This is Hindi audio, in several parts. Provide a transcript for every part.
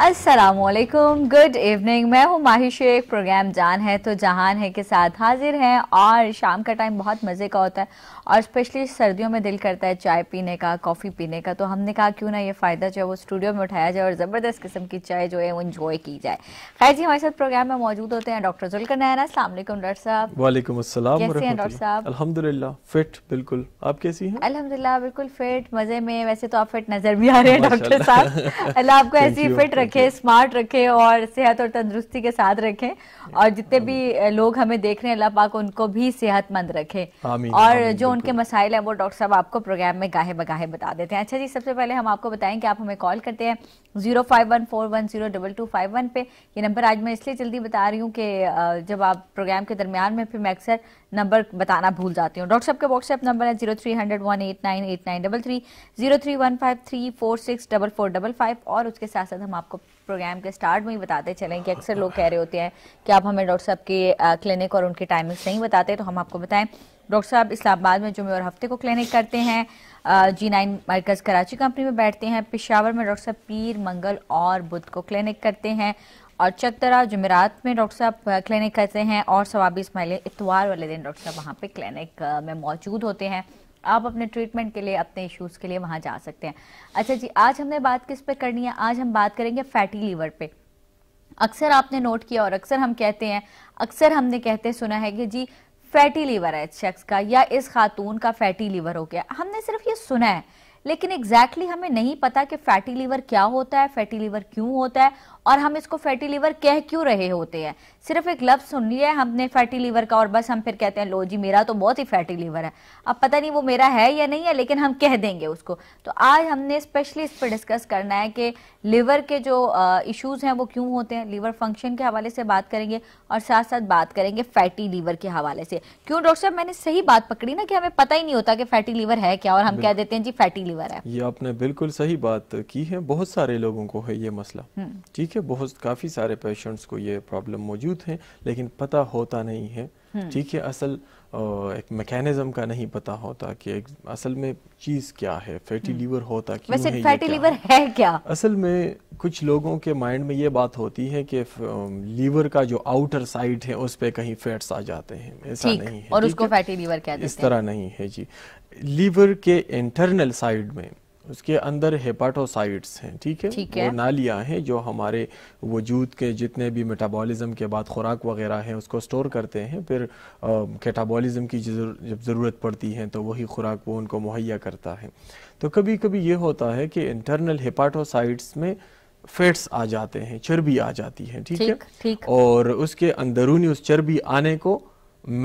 असलकुम गुड इवनिंग मैं हूँ माही शेख प्रोग्राम जान है तो जहान है के साथ हाजिर हैं और शाम का टाइम बहुत मज़े का होता है और स्पेशली सर्दियों में दिल करता है चाय पीने का कॉफ़ी पीने का तो हमने कहा क्यों ना ये फ़ायदा जो है वो स्टूडियो में उठाया जाए और ज़बरदस्त किस्म की चाय जो है वो इन्जॉय की जाए खैर जी हमारे साथ प्रोग्राम में मौजूद होते हैं डॉक्टर जुलकर नैना असलम डॉक्टर साहब वालेकुम कैसे हैं डॉक्टर साहब अलहमदिल्ला फिट बिल्कुल आप कैसी हैं अलहमदिल्ला बिल्कुल फिट मज़े में वैसे तो आप फिट नज़र भी आ रहे हैं डॉक्टर साहब अल्लाह आपको ऐसी फिट रखें स्मार्ट रखें और सेहत और तंदुरुस्ती के साथ रखें और जितने भी लोग हमें देख रहे हैं अल्लाह पाक उनको भी सेहतमंद रखें और जो उनके मसाइल हैं वो डॉक्टर साहब आपको प्रोग्राम में गाहे बगाहे बता देते हैं अच्छा जी सबसे पहले हम आपको बताएं कि आप हमें कॉल करते हैं zero five one four one zero double two five one पे ये नंबर आज मैं इसलिए जल्दी बता रही हूँ कि जब आप प्रोग्राम के दरमियान में फिर मैं अक्सर नंबर बताना भूल जाती हूँ डॉक्टर साहब का व्हाट्सएप नंबर है zero three hundred one eight nine eight nine double three zero three one five three four six double four double five और उसके साथ साथ हम आपको प्रोग्राम के स्टार्ट में ही बताते चलें कि अक्सर लोग कह रहे होते हैं कि आप हमें डॉक्टर साहब के क्लिनिक और उनके टाइमिंग्स नहीं बताते तो हम आपको बताएं डॉक्टर साहब इस्लामाबाद में जुमे और हफ्ते को क्लिनिक करते हैं जी नाइन मरकज़ कराची कंपनी में बैठते हैं पिशावर में डॉक्टर साहब पीर मंगल और बुध को क्लिनिक करते हैं और चकदरा जमेरात में डॉक्टर साहब क्लिनिक करते हैं और सवाबी इसमाइल इतवार वाले दिन डॉक्टर साहब वहाँ पे क्लिनिक में मौजूद होते हैं आप अपने ट्रीटमेंट के लिए अपने इश्यूज़ के लिए वहाँ जा सकते हैं अच्छा जी आज हमने बात किस पे करनी है आज हम बात करेंगे फैटी लीवर पे अक्सर आपने नोट किया और अक्सर हम कहते हैं अक्सर हमने कहते सुना है कि जी फैटी लीवर है शख्स का या इस खातून का फैटी लीवर हो गया हमने सिर्फ ये सुना है लेकिन एग्जैक्टली exactly हमें नहीं पता कि फैटी लीवर क्या होता है फैटी लीवर क्यों होता है और हम इसको फैटी लीवर कह क्यों रहे होते हैं सिर्फ एक लफ्ज़ सुन लिया है हमने फैटी लीवर का और बस हम फिर कहते हैं लो जी मेरा तो बहुत ही फैटी लीवर है अब पता नहीं वो मेरा है या नहीं है लेकिन हम कह देंगे उसको तो आज हमने स्पेशली इस पर डिस्कस करना है कि लीवर के जो इश्यूज़ हैं वो क्यों होते हैं लीवर फंक्शन के हवाले से बात करेंगे और साथ साथ बात करेंगे फैटी लीवर के हवाले से क्यों डॉक्टर साहब मैंने सही बात पकड़ी ना कि हमें पता ही नहीं होता कि फैटी लीवर है क्या और हम कह देते हैं जी फैटी लीवर है ये आपने बिल्कुल सही बात की है बहुत सारे लोगों को है ये मसला हम्म। ठीक ठीक है बहुत काफ़ी सारे पेशेंट्स को ये प्रॉब्लम मौजूद है लेकिन पता होता नहीं है हम्म। ठीक है असल एक मैकेनिज्म का नहीं पता होता कि असल में चीज़ क्या है फैटी लीवर हम्म। होता क्यों वैसे है फैटी लीवर है? है क्या असल में कुछ लोगों के माइंड में ये बात होती है कि लीवर का जो आउटर साइड है उस पर कहीं फैट्स आ जाते हैं ऐसा नहीं है और उसको फैटी लीवर क्या इस तरह नहीं है जी लीवर के इंटरनल साइड में उसके अंदर हेपाटोसाइट्स हैं ठीक है ठीक है वो नालियाँ हैं जो हमारे वजूद के जितने भी मेटाबॉलिज्म के बाद खुराक वगैरह है उसको स्टोर करते हैं फिर कैटाबॉलिज्म की जब ज़रूरत पड़ती है तो वही खुराक वो उनको मुहैया करता है तो कभी कभी ये होता है कि इंटरनल हेपाटोसाइट्स में फैट्स आ जाते हैं चर्बी आ जाती है ठीक है ठीक और उसके अंदरूनी उस चर्बी आने को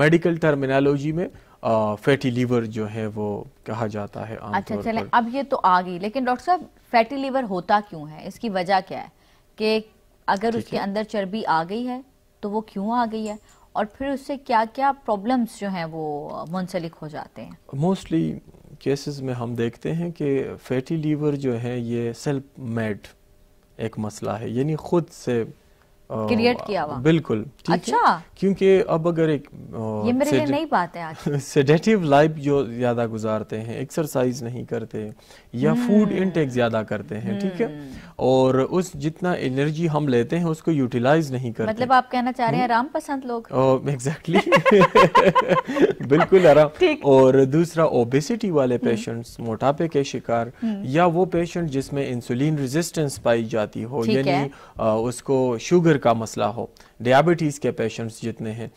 मेडिकल टर्मिनोलॉजी में फैटी लीवर जो है वो कहा जाता है अच्छा चले अब ये तो आ गई लेकिन डॉक्टर साहब फैटी लीवर होता क्यों है इसकी वजह क्या है कि अगर उसके अंदर चर्बी आ गई है तो वो क्यों आ गई है और फिर उससे क्या क्या प्रॉब्लम्स जो हैं वो मुंसलिक हो जाते हैं मोस्टली केसेस में हम देखते हैं कि फैटी लीवर जो है ये सेल्फ मेड एक मसला है यानी ख़ुद से क्रिएट किया हुआ बिल्कुल अच्छा क्योंकि अब अगर एक ये मेरे लिए नई बात है आज सेडेटिव लाइफ जो ज़्यादा गुजारते हैं एक्सरसाइज नहीं करते या फूड इनटेक हम्म। ज़्यादा करते हैं ठीक है हम्म। और उस जितना एनर्जी हम लेते हैं उसको यूटिलाइज नहीं करते मतलब आप कहना चाह रहे हैं हम्म। आराम पसंद लोग एग्जैक्टली बिल्कुल आराम और दूसरा ओबेसिटी वाले पेशेंट्स मोटापे के शिकार या वो पेशेंट जिसमें इंसुलिन रेजिस्टेंस पाई जाती हो यानी उसको शुगर शुगर का मसला हो डायबिटीज़ के पेशेंट्स जितने हैं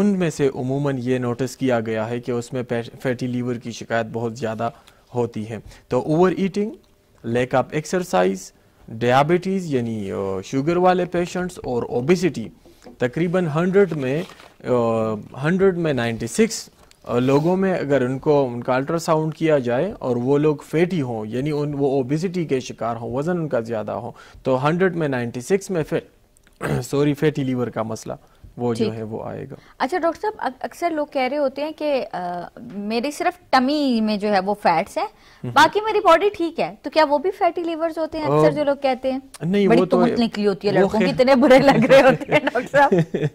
उनमें से उमूमन ये नोटिस किया गया है कि उसमें फैटी लीवर की शिकायत बहुत ज़्यादा होती है तो over eating lack of exercise diabetes यानी शुगर वाले पेशेंट्स और ओबिसिटी तकरीबन 100 में हंड्रेड में 96 लोगों में अगर उनको उनका अल्ट्रासाउंड किया जाए और वो लोग फैटी हों यानी उन वो ओबिसिटी के शिकार हों वज़न उनका ज़्यादा हो तो 100 में 96 में फिर सॉरी फैटी लीवर का मसला वो जो है वो आएगा अच्छा डॉक्टर साहब अक्सर लोग कह रहे होते हैं कि मेरी सिर्फ टमी में जो है वो फैट्स है हम्म। बाकी मेरी बॉडी ठीक है तो क्या वो भी फैटी लीवर्स होते हैं अक्सर जो लोग कहते हैं नहीं बड़ी वो तो निकली होती है लड़कों की इतने बुरे लग रहे होते हैं डॉक्टर साहब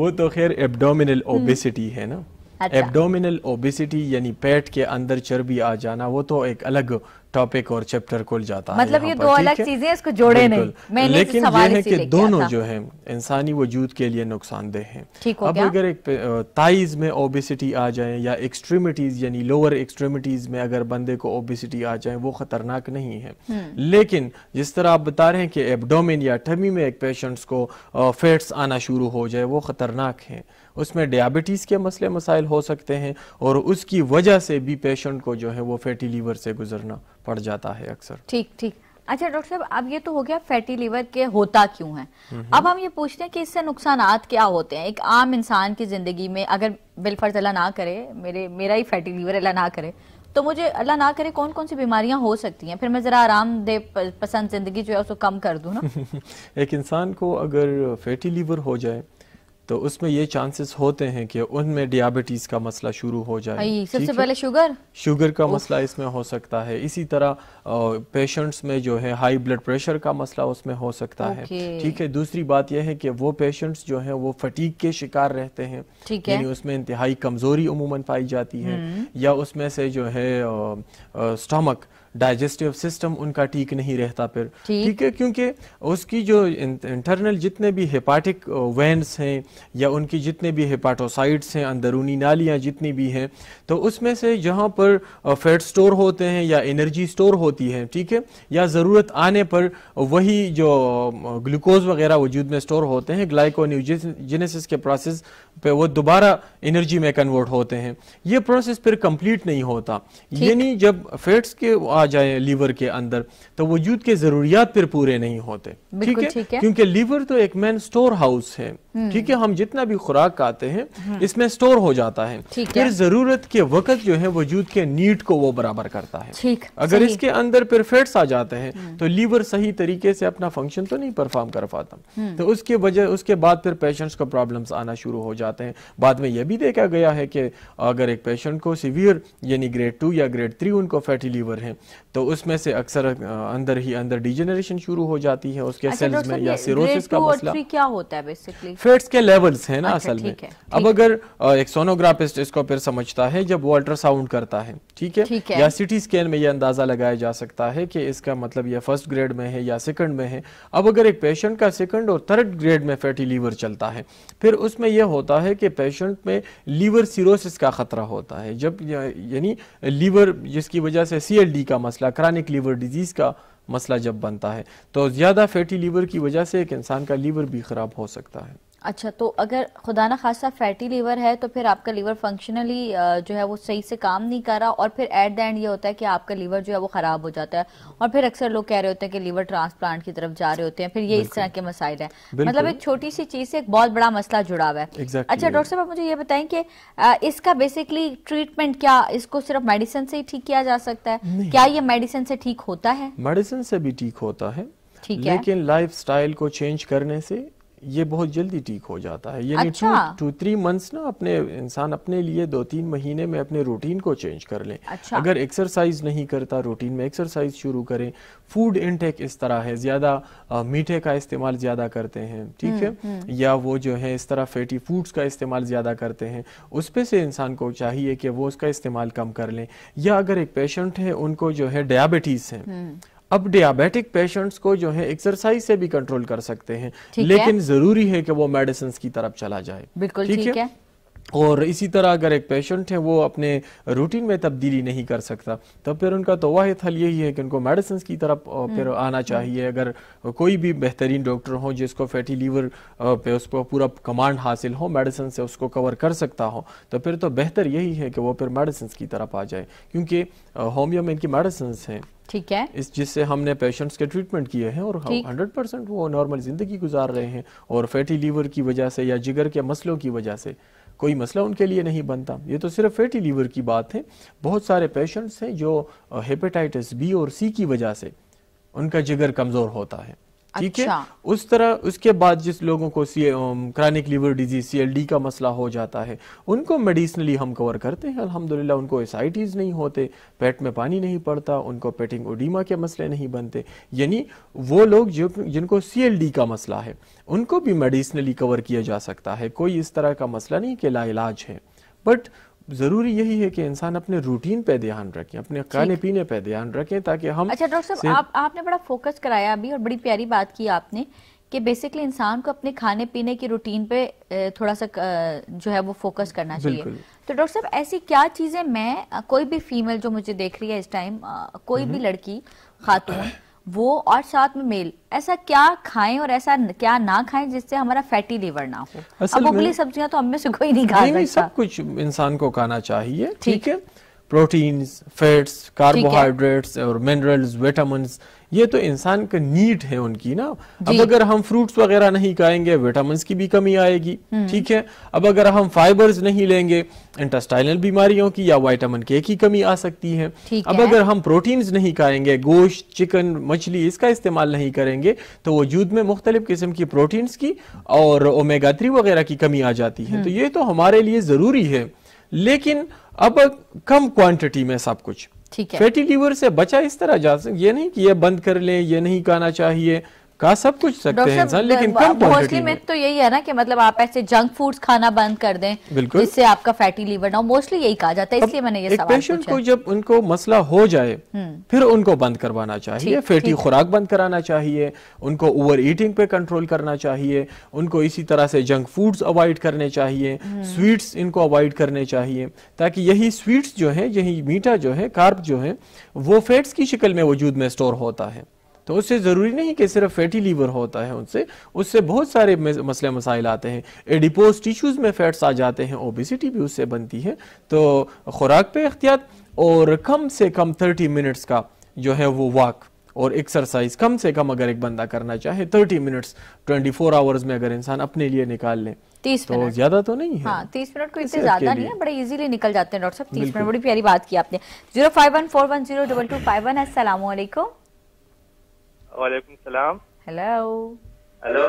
वो तो खैर एब्डोमिनल हम्म। ओबेसिटी है ना एब्डोमिनल अच्छा। ओबेसिटी यानी पेट के अंदर चर्बी आ जाना वो तो एक अलग टॉपिक और चैप्टर खुल जाता है मतलब ये दो अलग चीजें इसको जोड़े नहीं मैंने लेकिन ये है कि दोनों जो है इंसानी वजूद के लिए नुकसानदेह हैं अब अगर एक ताइज में ओबिसिटी आ जाए या एक्सट्रीमिटीज यानी लोअर एक्सट्रीमिटीज में अगर बंदे को ओबिसिटी आ जाए वो खतरनाक नहीं है हम्म। लेकिन जिस तरह आप बता रहे हैं कि एबडोमिन या ठमी में एक पेशेंट्स को फैट्स आना शुरू हो जाए वो खतरनाक है उसमें डायबिटीज़ के मसले मसाइल हो सकते हैं और उसकी वजह से भी पेशेंट को जो है वो फैटी लीवर से गुजरना पड़ जाता है अक्सर ठीक ठीक अच्छा डॉक्टर साहब अब ये तो हो गया फैटी लीवर के होता क्यों है हम्म। अब हम ये पूछते हैं कि इससे नुकसान क्या होते हैं एक आम इंसान की जिंदगी में अगर बिलफर्ज अल्लाह ना करे मेरे मेरा ही फैटी लीवर अल्लाह ना करे तो मुझे अल्लाह ना करे कौन कौन सी बीमारियां हो सकती हैं फिर मैं ज़रा आरामदेह पसंद ज़िंदगी जो है उसको कम कर दूँ ना एक इंसान को अगर फैटी लीवर हो जाए तो उसमें ये चांसेस होते हैं कि उनमें डायबिटीज़ का मसला शुरू हो जाए सबसे पहले शुगर शुगर का मसला इसमें हो सकता है इसी तरह पेशेंट्स में जो है हाई ब्लड प्रेशर का मसला उसमें हो सकता है ठीक है दूसरी बात यह है कि वो पेशेंट्स जो है वो फटीक के शिकार रहते हैं ठीक है यानी उसमें इंतहाई कमज़ोरी उमूमन पाई जाती है हम्म। या उसमें से जो है स्टमक डाइजेस्टिव सिस्टम उनका ठीक नहीं रहता फिर ठीक है क्योंकि उसकी जो इंटरनल जितने भी हेपाटिक वेंस uh, हैं या उनकी जितने भी हेपाटोसाइट्स हैं अंदरूनी नालियां जितनी भी हैं तो उसमें से जहां पर फैट स्टोर होते हैं या एनर्जी स्टोर होती है ठीक है या ज़रूरत आने पर वही जो ग्लूकोज वगैरह वजूद में स्टोर होते हैं ग्लाइकोन्यूजेनेसिस के प्रोसेस पे वो दोबारा एनर्जी में कन्वर्ट होते हैं ये प्रोसेस फिर कंप्लीट नहीं होता यानी जब फैट्स के आ जाए लीवर के अंदर तो वजूद के ज़रूरियात फिर पूरे नहीं होते ठीक है, क्योंकि लीवर तो एक मैन स्टोर हाउस है हम्म। ठीक है हम जितना भी खुराक खाते हैं हम्म। इसमें स्टोर हो जाता है फिर ज़रूरत के वक़्त जो है वजूद के नीट को वो बराबर करता है ठीक अगर इसके अंदर फिर फैट्स आ जाते हैं हम्म। तो लीवर सही तरीके से अपना फंक्शन तो नहीं परफॉर्म कर पाता हम्म। तो उसके वजह उसके बाद फिर पेशेंट्स को प्रॉब्लम्स आना शुरू हो जाते हैं बाद में यह भी देखा गया है कि अगर एक पेशेंट को सिवियर यानी ग्रेड टू या ग्रेड थ्री उनको फैटी लीवर है तो उसमें से अक्सर अंदर ही अंदर डिजेनरेशन शुरू हो जाती है उसके सेल्स अच्छा, में या सिरोसिस का मसला क्या होता है बेसिकली फैट्स के लेवल्स है ना अच्छा, असल में अब अगर एक सोनोग्राफिस्ट इसको फिर समझता है में जब वो अल्ट्रासाउंड करता है ठीक है, या सिटी स्कैन में यह अंदाजा लगाया जा सकता है कि इसका मतलब यह फर्स्ट ग्रेड में है या सेकंड में है अब अगर एक पेशेंट का सेकंड और थर्ड ग्रेड में फैटी लीवर चलता है फिर उसमें यह होता है कि पेशेंट में लीवर सीरोसिस का खतरा होता है जब यानी लीवर जिसकी वजह से सी का मसला क्रानिक लीवर डिजीज़ का मसला जब बनता है तो ज़्यादा फैटी लीवर की वजह से एक इंसान का लीवर भी ख़राब हो सकता है अच्छा तो अगर खुदा ना खासा फैटी लीवर है तो फिर आपका लीवर फंक्शनली जो है वो सही से काम नहीं कर रहा और फिर एट द एंड ये होता है कि आपका लीवर जो है वो ख़राब हो जाता है और फिर अक्सर लोग कह रहे होते हैं कि लीवर ट्रांसप्लांट की तरफ जा रहे होते हैं फिर ये इस तरह के मसाइल हैं मतलब एक छोटी सी चीज़ से एक बहुत बड़ा मसला जुड़ा हुआ है exactly अच्छा डॉक्टर साहब आप मुझे ये बताएं कि इसका बेसिकली ट्रीटमेंट क्या इसको सिर्फ मेडिसिन से ही ठीक किया जा सकता है क्या ये मेडिसिन से ठीक होता है मेडिसिन से भी ठीक होता है लेकिन लाइफ स्टाइल को चेंज करने से ये बहुत जल्दी ठीक हो जाता है यानी टू टू थ्री मंथ्स ना अपने इंसान अपने लिए दो तीन महीने में अपने रूटीन को चेंज कर लें अच्छा। अगर एक्सरसाइज नहीं करता रूटीन में एक्सरसाइज शुरू करें फूड इनटेक इस तरह है ज़्यादा मीठे का इस्तेमाल ज़्यादा करते हैं ठीक है हम्म, हम्म। या वो जो है इस तरह फैटी फूड्स का इस्तेमाल ज़्यादा करते हैं उस पर से इंसान को चाहिए कि वो उसका इस्तेमाल कम कर लें या अगर एक पेशेंट है उनको जो है डायबिटीज़ है हम्म। अब डायबिटिक पेशेंट्स को जो है एक्सरसाइज से भी कंट्रोल कर सकते हैं लेकिन है? जरूरी है कि वो मेडिसिन की तरफ चला जाए बिल्कुल ठीक है, है? और इसी तरह अगर एक पेशेंट है वो अपने रूटीन में तब्दीली नहीं कर सकता तब फिर उनका तो वाहिद हल यही है कि उनको मेडिसिन की तरफ हम्म। फिर आना हम्म। चाहिए अगर कोई भी बेहतरीन डॉक्टर हो जिसको फैटी लीवर पे उसको पूरा कमांड हासिल हो मेडिसिन से उसको कवर कर सकता हो तो फिर तो बेहतर यही है कि वो फिर मेडिसिन की तरफ आ जाए क्योंकि होम्यो में इनकी मेडिसिन हैं ठीक है इस जिससे हमने पेशेंट्स के ट्रीटमेंट किए हैं और हंड्रेड परसेंट वो नॉर्मल ज़िंदगी गुजार रहे हैं और फैटी लीवर की वजह से या जिगर के मसलों की वजह से कोई मसला उनके लिए नहीं बनता ये तो सिर्फ फैटी लीवर की बात है बहुत सारे पेशेंट्स हैं जो हेपेटाइटिस uh, बी और सी की वजह से उनका जिगर कमज़ोर होता है ठीक है अच्छा। उस तरह उसके बाद जिस लोगों को C chronic liver disease C का मसला हो जाता है उनको मेडिसिनली हम कवर करते हैं अल्हम्दुलिल्लाह उनको एसाइटीज़ नहीं होते पेट में पानी नहीं पड़ता उनको पेटिंग ओडीमा के मसले नहीं बनते यानी वो लोग जो जिनको सी का मसला है उनको भी मेडिसिनली कवर किया जा सकता है कोई इस तरह का मसला नहीं कि लाइलाज है बट ज़रूरी यही है कि इंसान अपने रूटीन पे ध्यान रखें अपने खाने पीने पे ध्यान रखें ताकि हम अच्छा डॉक्टर साहब आप आपने बड़ा फोकस कराया अभी और बड़ी प्यारी बात की आपने कि बेसिकली इंसान को अपने खाने पीने की रूटीन पे थोड़ा सा जो है वो फोकस करना चाहिए तो डॉक्टर साहब ऐसी क्या चीज़ें मैं कोई भी फीमेल जो मुझे देख रही है इस टाइम कोई हम्म। भी लड़की खातून वो और साथ में मेल ऐसा क्या खाएं और ऐसा क्या ना खाएं जिससे हमारा फैटी लिवर ना हो अब उबली सब्जियां तो हम में से कोई नहीं खा सकता सब कुछ इंसान को खाना चाहिए ठीक है प्रोटीन्स फैट्स कार्बोहाइड्रेट्स और मिनरल्स विटामिन ये तो इंसान का नीड है उनकी ना अब अगर हम फ्रूट्स वगैरह नहीं खाएंगे विटामिन की भी कमी आएगी हम्म। ठीक है अब अगर हम फाइबर्स नहीं लेंगे इंटेस्टाइनल बीमारियों की या वाइटामिन के की कमी आ सकती है अब है? अगर हम प्रोटीन्स नहीं खाएंगे गोश्त चिकन मछली इसका इस्तेमाल नहीं करेंगे तो वजूद में मुख्तलिफ किस्म की प्रोटीन्स की और ओमेगा थ्री वगैरह की कमी आ जाती है हम्म। तो ये तो हमारे लिए जरूरी है लेकिन अब कम क्वांटिटी में सब कुछ ठीक है फैटी लीवर से बचा इस तरह जा सकते ये नहीं कि ये बंद कर लें ये नहीं खाना चाहिए का सब कुछ सकते हैं इंसान लेकिन कम मोस्टली में तो यही है ना कि मतलब आप ऐसे जंक फूड्स खाना बंद कर दें बिल्कुल जिससे आपका फैटी लीवर ना मोस्टली यही कहा जाता है इसलिए मैंने ये सवाल को जब उनको मसला हो जाए हम्म। फिर उनको बंद करवाना चाहिए फैटी खुराक बंद कराना चाहिए उनको ओवर ईटिंग पे कंट्रोल करना चाहिए उनको इसी तरह से जंक फूड्स अवॉइड करने चाहिए स्वीट्स हम्म। इनको अवॉइड करने चाहिए ताकि यही स्वीट्स जो है यही मीठा जो है कार्ब जो है वो फैट्स की शक्ल में वजूद में स्टोर होता है तो उससे ज़रूरी नहीं कि सिर्फ फैटी लीवर होता है उनसे उससे बहुत सारे मसले मसाइल आते हैं एडिपोज टिश्यूज़ में फैट्स आ जाते हैं ओबिसिटी भी उससे बनती है तो खुराक पे एहतियात और कम से कम थर्टी मिनट्स का जो है वो वॉक और एक्सरसाइज कम से कम अगर एक बंदा करना चाहे thirty minutes twenty four hours में अगर इंसान अपने लिए निकाल ले तीस तो ज्यादा तो नहीं है हाँ, तीस मिनट को इतने ज्यादा नहीं है बड़े इजीली निकल जाते हैं डॉक्टर साहब तीस मिनट बड़ी प्यारी बात की आपने zero five one four one zero double two five one असला वालेकुम सलाम हेलो हेलो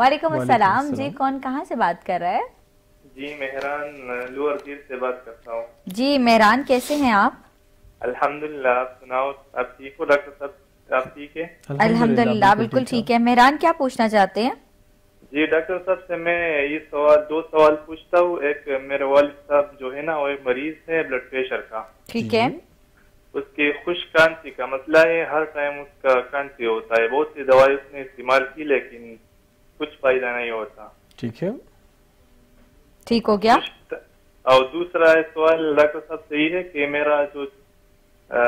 वालेकुम अस्सलाम जी कौन कहाँ से बात कर रहा है जी मेहरान लोअर पीर से बात करता हूँ जी मेहरान कैसे हैं आप अल्हम्दुलिल्लाह आप सुनाओ आप ठीक हो डॉक्टर साहब आप ठीक है अल्हम्दुलिल्लाह बिल्कुल ठीक है मेहरान क्या पूछना चाहते हैं जी डॉक्टर साहब से मैं ये सवाल दो सवाल पूछता हूँ एक मेरे वालिद साहब जो है ना वो मरीज है ब्लड प्रेशर का ठीक है उसके खुश कांति का मसला है हर टाइम उसका कांति होता है बहुत सी दवाई उसने इस्तेमाल की लेकिन कुछ फायदा नहीं होता ठीक है ठीक हो गया और दूसरा सवाल डॉक्टर साहब सही है कि मेरा जो आ,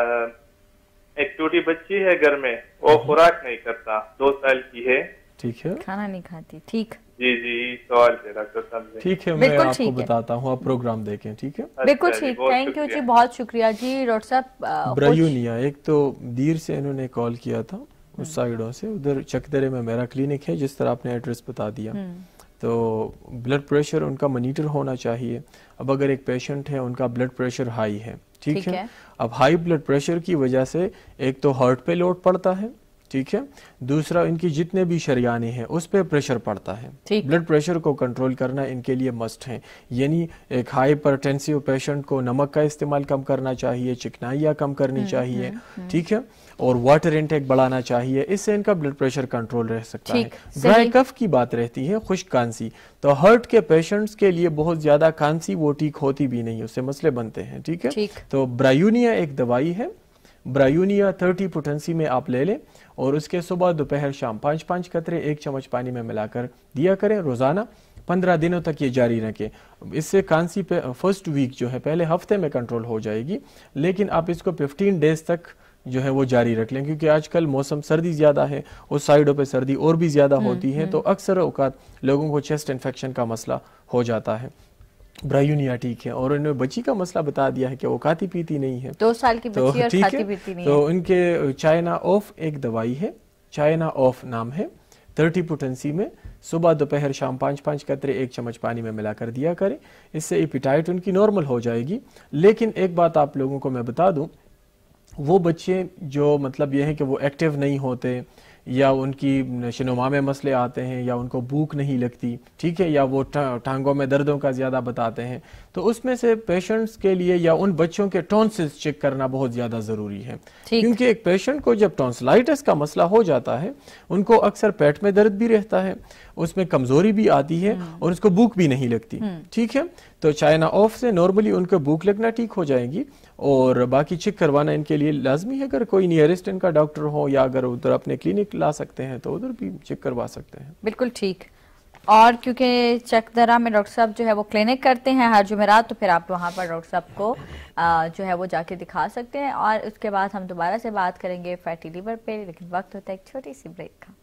एक टूटी बच्ची है घर में वो हम्म। खुराक नहीं करता दो साल की है ठीक है खाना नहीं खाती ठीक जी जी सॉरी तो डॉक्टर ठीक है मैं आपको बताता हूँ आप प्रोग्राम देखें ठीक है अच्छा बिल्कुल ठीक थैंक यू जी बहुत शुक्रिया जी डॉक्टर साहब ब्रयूनिया एक तो दीर से इन्होंने कॉल किया था उस हम्म। साइडों से उधर चकदरे में मेरा क्लिनिक है जिस तरह आपने एड्रेस बता दिया हम्म। तो ब्लड प्रेशर उनका मोनिटर होना चाहिए अब अगर एक पेशेंट है उनका ब्लड प्रेशर हाई है ठीक है अब हाई ब्लड प्रेशर की वजह से एक तो हार्ट पे लोड पड़ता है ठीक है दूसरा इनकी जितने भी शरियाने हैं उस पर प्रेशर पड़ता है ब्लड प्रेशर को कंट्रोल करना इनके लिए मस्ट है यानी एक टेंसिव पेशेंट को नमक का इस्तेमाल कम करना चाहिए चिकनाइयाँ कम करनी हम्म, चाहिए हम्म, हम्म। ठीक है और वाटर इंटेक बढ़ाना चाहिए इससे इनका ब्लड प्रेशर कंट्रोल रह सकता है ड्राई कफ की बात रहती है खुश कांसी तो हर्ट के पेशेंट्स के लिए बहुत ज़्यादा कांसी वो ठीक होती भी नहीं उससे मसले बनते हैं ठीक है तो ब्रायूनिया एक दवाई है ब्रायूनिया 30 पोटेंसी में आप ले लें और उसके सुबह दोपहर शाम पाँच पाँच कतरे एक चम्मच पानी में मिलाकर दिया करें रोज़ाना पंद्रह दिनों तक ये जारी रखें इससे कांसी पे फर्स्ट वीक जो है पहले हफ्ते में कंट्रोल हो जाएगी लेकिन आप इसको फिफ्टीन डेज तक जो है वो जारी रख लें क्योंकि आजकल मौसम सर्दी ज़्यादा है और साइडों पे सर्दी और भी ज़्यादा हम्म, होती है हम्म। तो अक्सर अवकात लोगों को चेस्ट इन्फेक्शन का मसला हो जाता है ब्रायूनिया ठीक है और उन्होंने बच्ची का मसला बता दिया है कि वो खाती पीती नहीं है दो साल की तो बच्ची तो, और खाती पीती नहीं तो उनके चाइना ऑफ एक दवाई है चाइना ऑफ नाम है थर्टी पोटेंसी में सुबह दोपहर शाम पाँच पाँच कतरे एक चम्मच पानी में मिलाकर दिया करें इससे एपिटाइट उनकी नॉर्मल हो जाएगी लेकिन एक बात आप लोगों को मैं बता दूँ वो बच्चे जो मतलब ये है कि वो एक्टिव नहीं होते या उनकी शनुमा में मसले आते हैं या उनको भूख नहीं लगती ठीक है या वो टांगों में दर्दों का ज़्यादा बताते हैं तो उसमें से पेशेंट्स के लिए या उन बच्चों के टॉन्सिल्स चेक करना बहुत ज़्यादा ज़रूरी है क्योंकि एक पेशेंट को जब टॉन्सलाइटिस का मसला हो जाता है उनको अक्सर पेट में दर्द भी रहता है उसमें कमज़ोरी भी आती है हम्म। और उसको भूख भी नहीं लगती हम्म। ठीक है तो चाइना ऑफ से नॉर्मली उनको भूख लगना ठीक हो जाएगी और बाकी चेक करवाना इनके लिए लाजमी है अगर कोई नियरेस्ट इनका डॉक्टर हो या अगर उधर अपने क्लिनिक ला सकते हैं तो उधर भी चेक करवा सकते हैं बिल्कुल ठीक और क्योंकि दरा में डॉक्टर साहब जो है वो क्लिनिक करते हैं हर जुमेरात तो फिर आप वहाँ पर डॉक्टर साहब को जो है वो जाके दिखा सकते हैं और उसके बाद हम दोबारा से बात करेंगे फैटी लीवर पे लेकिन वक्त होता है एक छोटी सी ब्रेक का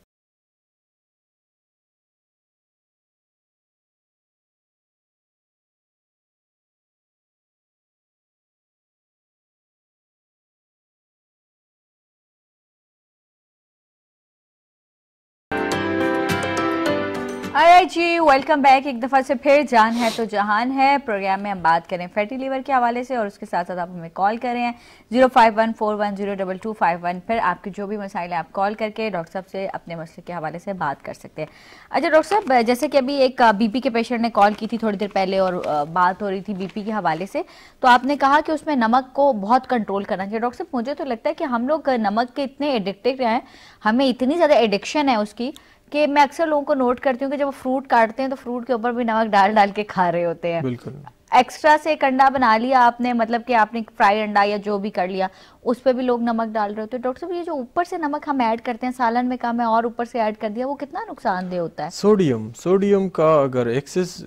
आई जी वेलकम बैक एक दफ़ा से फिर जान है तो जहान है प्रोग्राम में हम बात करें फैटी लीवर के हवाले से और उसके साथ साथ आप हमें कॉल करें हैं zero five one four one zero double two five one फिर आपके जो भी मसाइल हैं आप कॉल करके डॉक्टर साहब से अपने मसले के हवाले से बात कर सकते हैं अच्छा डॉक्टर साहब जैसे कि अभी एक बीपी के पेशेंट ने कॉल की थी थोड़ी देर पहले और बात हो रही थी बीपी के हवाले से तो आपने कहा कि उसमें नमक को बहुत कंट्रोल करना चाहिए डॉक्टर साहब मुझे तो लगता है कि हम लोग नमक के इतने एडिक्टेड हैं हमें इतनी ज़्यादा एडिक्शन है उसकी कि मैं अक्सर लोगों को नोट करती हूँ कि जब वो फ्रूट काटते हैं तो फ्रूट के ऊपर भी नमक डाल डाल के खा रहे होते हैं बिल्कुल एक्स्ट्रा से एक अंडा बना लिया आपने मतलब कि आपने फ्राई अंडा या जो भी कर लिया उस पर भी लोग नमक डाल रहे होते हैं डॉक्टर साहब ये जो ऊपर से नमक हम ऐड करते हैं सालन में कम है और ऊपर से ऐड कर दिया वो कितना नुकसानदेह होता है सोडियम सोडियम का अगर एक्सेस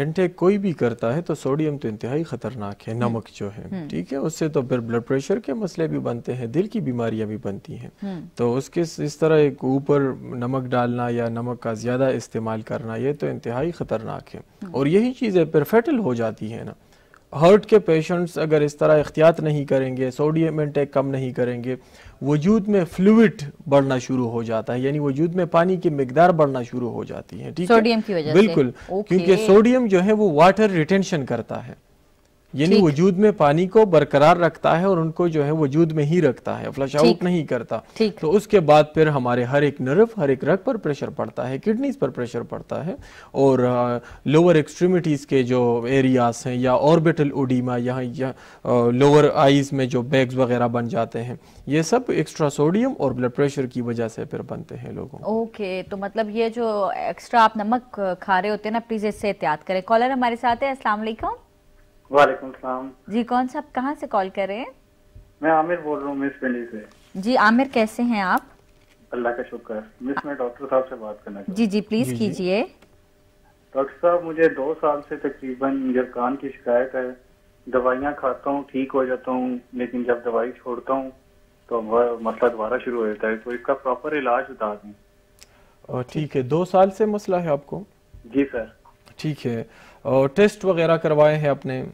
इनटेक कोई भी करता है तो सोडियम तो इंतहाई ख़तरनाक है नमक जो है हम्म। ठीक है उससे तो फिर ब्लड प्रेशर के मसले भी बनते हैं दिल की बीमारियां भी बनती हैं हम्म। तो उसके इस तरह एक ऊपर नमक डालना या नमक का ज़्यादा इस्तेमाल करना ये तो इंतहाई ख़तरनाक है हम्म। और यही चीज़ें फिर फेटल हो जाती है ना हर्ट के पेशेंट्स अगर इस तरह एहतियात नहीं करेंगे सोडियम इंटेक कम नहीं करेंगे वजूद में फ्लूड बढ़ना शुरू हो जाता है यानी वजूद में पानी की मकदार बढ़ना शुरू हो जाती है ठीक है सोडियम की वजह बिल्कुल क्योंकि सोडियम जो है वो वाटर रिटेंशन करता है यानी वजूद में पानी को बरकरार रखता है और उनको जो है वजूद में ही रखता है फ्लश आउट नहीं करता तो उसके बाद फिर हमारे हर एक नर्व हर एक रग पर प्रेशर पड़ता है किडनीज पर प्रेशर पड़ता है और लोअर एक्सट्रीमिटीज़ के जो एरियाज हैं या ऑर्बिटल ओडीमा यहाँ या लोअर आईज में जो बैग्स वगैरह बन जाते हैं ये सब एक्स्ट्रा सोडियम और ब्लड प्रेशर की वजह से फिर बनते हैं लोगों ओके तो मतलब ये जो एक्स्ट्रा आप नमक खा रहे होते हैं ना प्लीज़ इससे एहतियात करें कॉलर हमारे साथ है असलम जी कौन आप कहाँ से कॉल कर रहे हैं मैं आमिर बोल रहा हूँ मिस पिंडी से जी आमिर कैसे हैं आप अल्लाह का शुक्र मिस मैं डॉक्टर साहब से बात करना जी जी प्लीज कीजिए डॉक्टर साहब मुझे दो साल से तकरीबन जरकान की शिकायत है दवाइयाँ खाता हूँ ठीक हो जाता हूँ लेकिन जब दवाई छोड़ता हूँ तो मसला दोबारा शुरू हो जाता है तो इसका प्रॉपर इलाज बता दें ठीक है दो साल से मसला है आपको जी सर ठीक है और टेस्ट वगैरह करवाए हैं अपने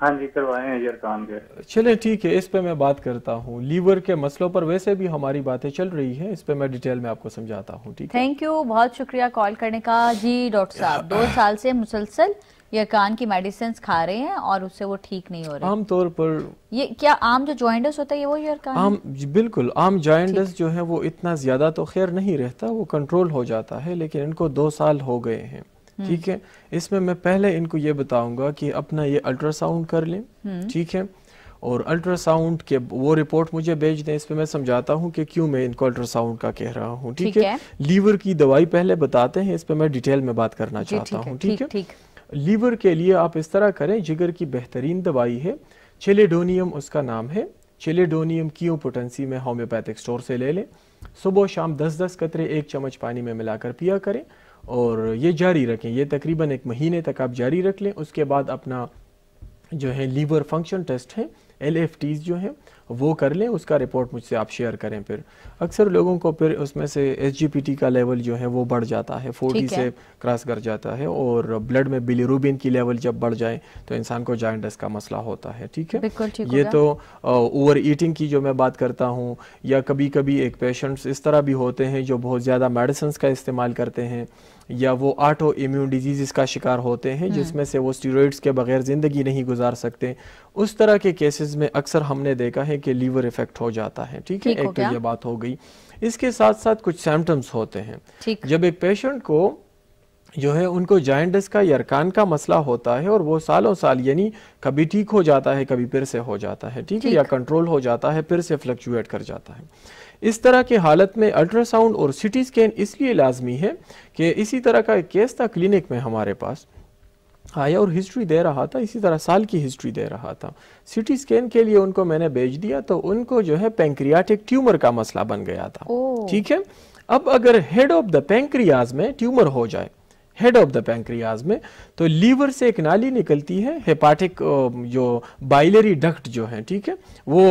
हाँ जी करवाए हैं यार काम के चले ठीक है इस पे मैं बात करता हूँ लीवर के मसलों पर वैसे भी हमारी बातें चल रही हैं इस पे मैं डिटेल में आपको समझाता हूँ ठीक थैंक यू बहुत शुक्रिया कॉल करने का जी डॉक्टर साहब दो साल से मुसलसल या कान की मेडिसिन खा रहे हैं और उससे वो ठीक नहीं हो रहे आमतौर पर ये क्या आम जो ज्वाइंटस होता है वो यार कान आम बिल्कुल आम जॉइंडस जो है वो इतना ज्यादा तो खैर नहीं रहता वो कंट्रोल हो जाता है लेकिन इनको दो साल हो गए हैं हम्म। ठीक है इसमें मैं पहले इनको ये बताऊंगा कि अपना ये अल्ट्रासाउंड कर लें हम्म। ठीक है और अल्ट्रासाउंड के वो रिपोर्ट मुझे भेज दें इस पर मैं समझाता हूँ कि क्यों मैं इनको अल्ट्रासाउंड का कह रहा हूँ ठीक है लीवर की दवाई पहले बताते हैं इस पर मैं डिटेल में बात करना चाहता हूँ ठीक है लीवर के लिए आप इस तरह करें जिगर की बेहतरीन दवाई है चेलेडोनियम उसका नाम है चेलेडोनियम कीओ पोटेंसी में होम्योपैथिक स्टोर से ले लें सुबह शाम 10-10 कतरे एक चम्मच पानी में मिलाकर पिया करें और ये जारी रखें ये तकरीबन एक महीने तक आप जारी रख लें उसके बाद अपना जो है लीवर फंक्शन टेस्ट है एल जो हैं वो कर लें उसका रिपोर्ट मुझसे आप शेयर करें फिर अक्सर लोगों को फिर उसमें से एच का लेवल जो है वो बढ़ जाता है फोर्टी से क्रॉस कर जाता है और ब्लड में बिलीरूबिन की लेवल जब बढ़ जाए तो इंसान को जॉइंटस का मसला होता है ठीक है ठीक ये तो ओवर ईटिंग की जो मैं बात करता हूँ या कभी कभी एक पेशेंट्स इस तरह भी होते हैं जो बहुत ज़्यादा मेडिसन्स का इस्तेमाल करते हैं या वो आटो इम्यून डिजीज़ का शिकार होते हैं हम्म। जिसमें से वो स्टीरोड्स के बगैर ज़िंदगी नहीं गुजार सकते उस तरह के केसेस में अक्सर हमने देखा है कि लीवर इफेक्ट हो जाता है ठीक है एक तो ये बात हो गई इसके साथ साथ कुछ सिम्टम्स होते हैं जब एक पेशेंट को जो है उनको जॉइंटस का यरकान का मसला होता है और वो सालों साल यानी कभी ठीक हो जाता है कभी फिर से हो जाता है ठीक है या कंट्रोल हो जाता है फिर से फ्लक्चुएट कर जाता है इस तरह के हालत में अल्ट्रासाउंड और सिटी स्कैन इसलिए लाजमी है कि इसी तरह का एक केस था क्लिनिक में हमारे पास आया और हिस्ट्री दे रहा था इसी तरह साल की हिस्ट्री दे रहा था सिटी स्कैन के लिए उनको मैंने भेज दिया तो उनको जो है पेंक्रियाटिक ट्यूमर का मसला बन गया था ठीक है अब अगर हेड ऑफ द पेंक्रियाज में ट्यूमर हो जाए हेड ऑफ द पैंक्रियाज में तो लीवर से एक नाली निकलती है हेपाटिक जो बाइलरी डक्ट जो है ठीक है वो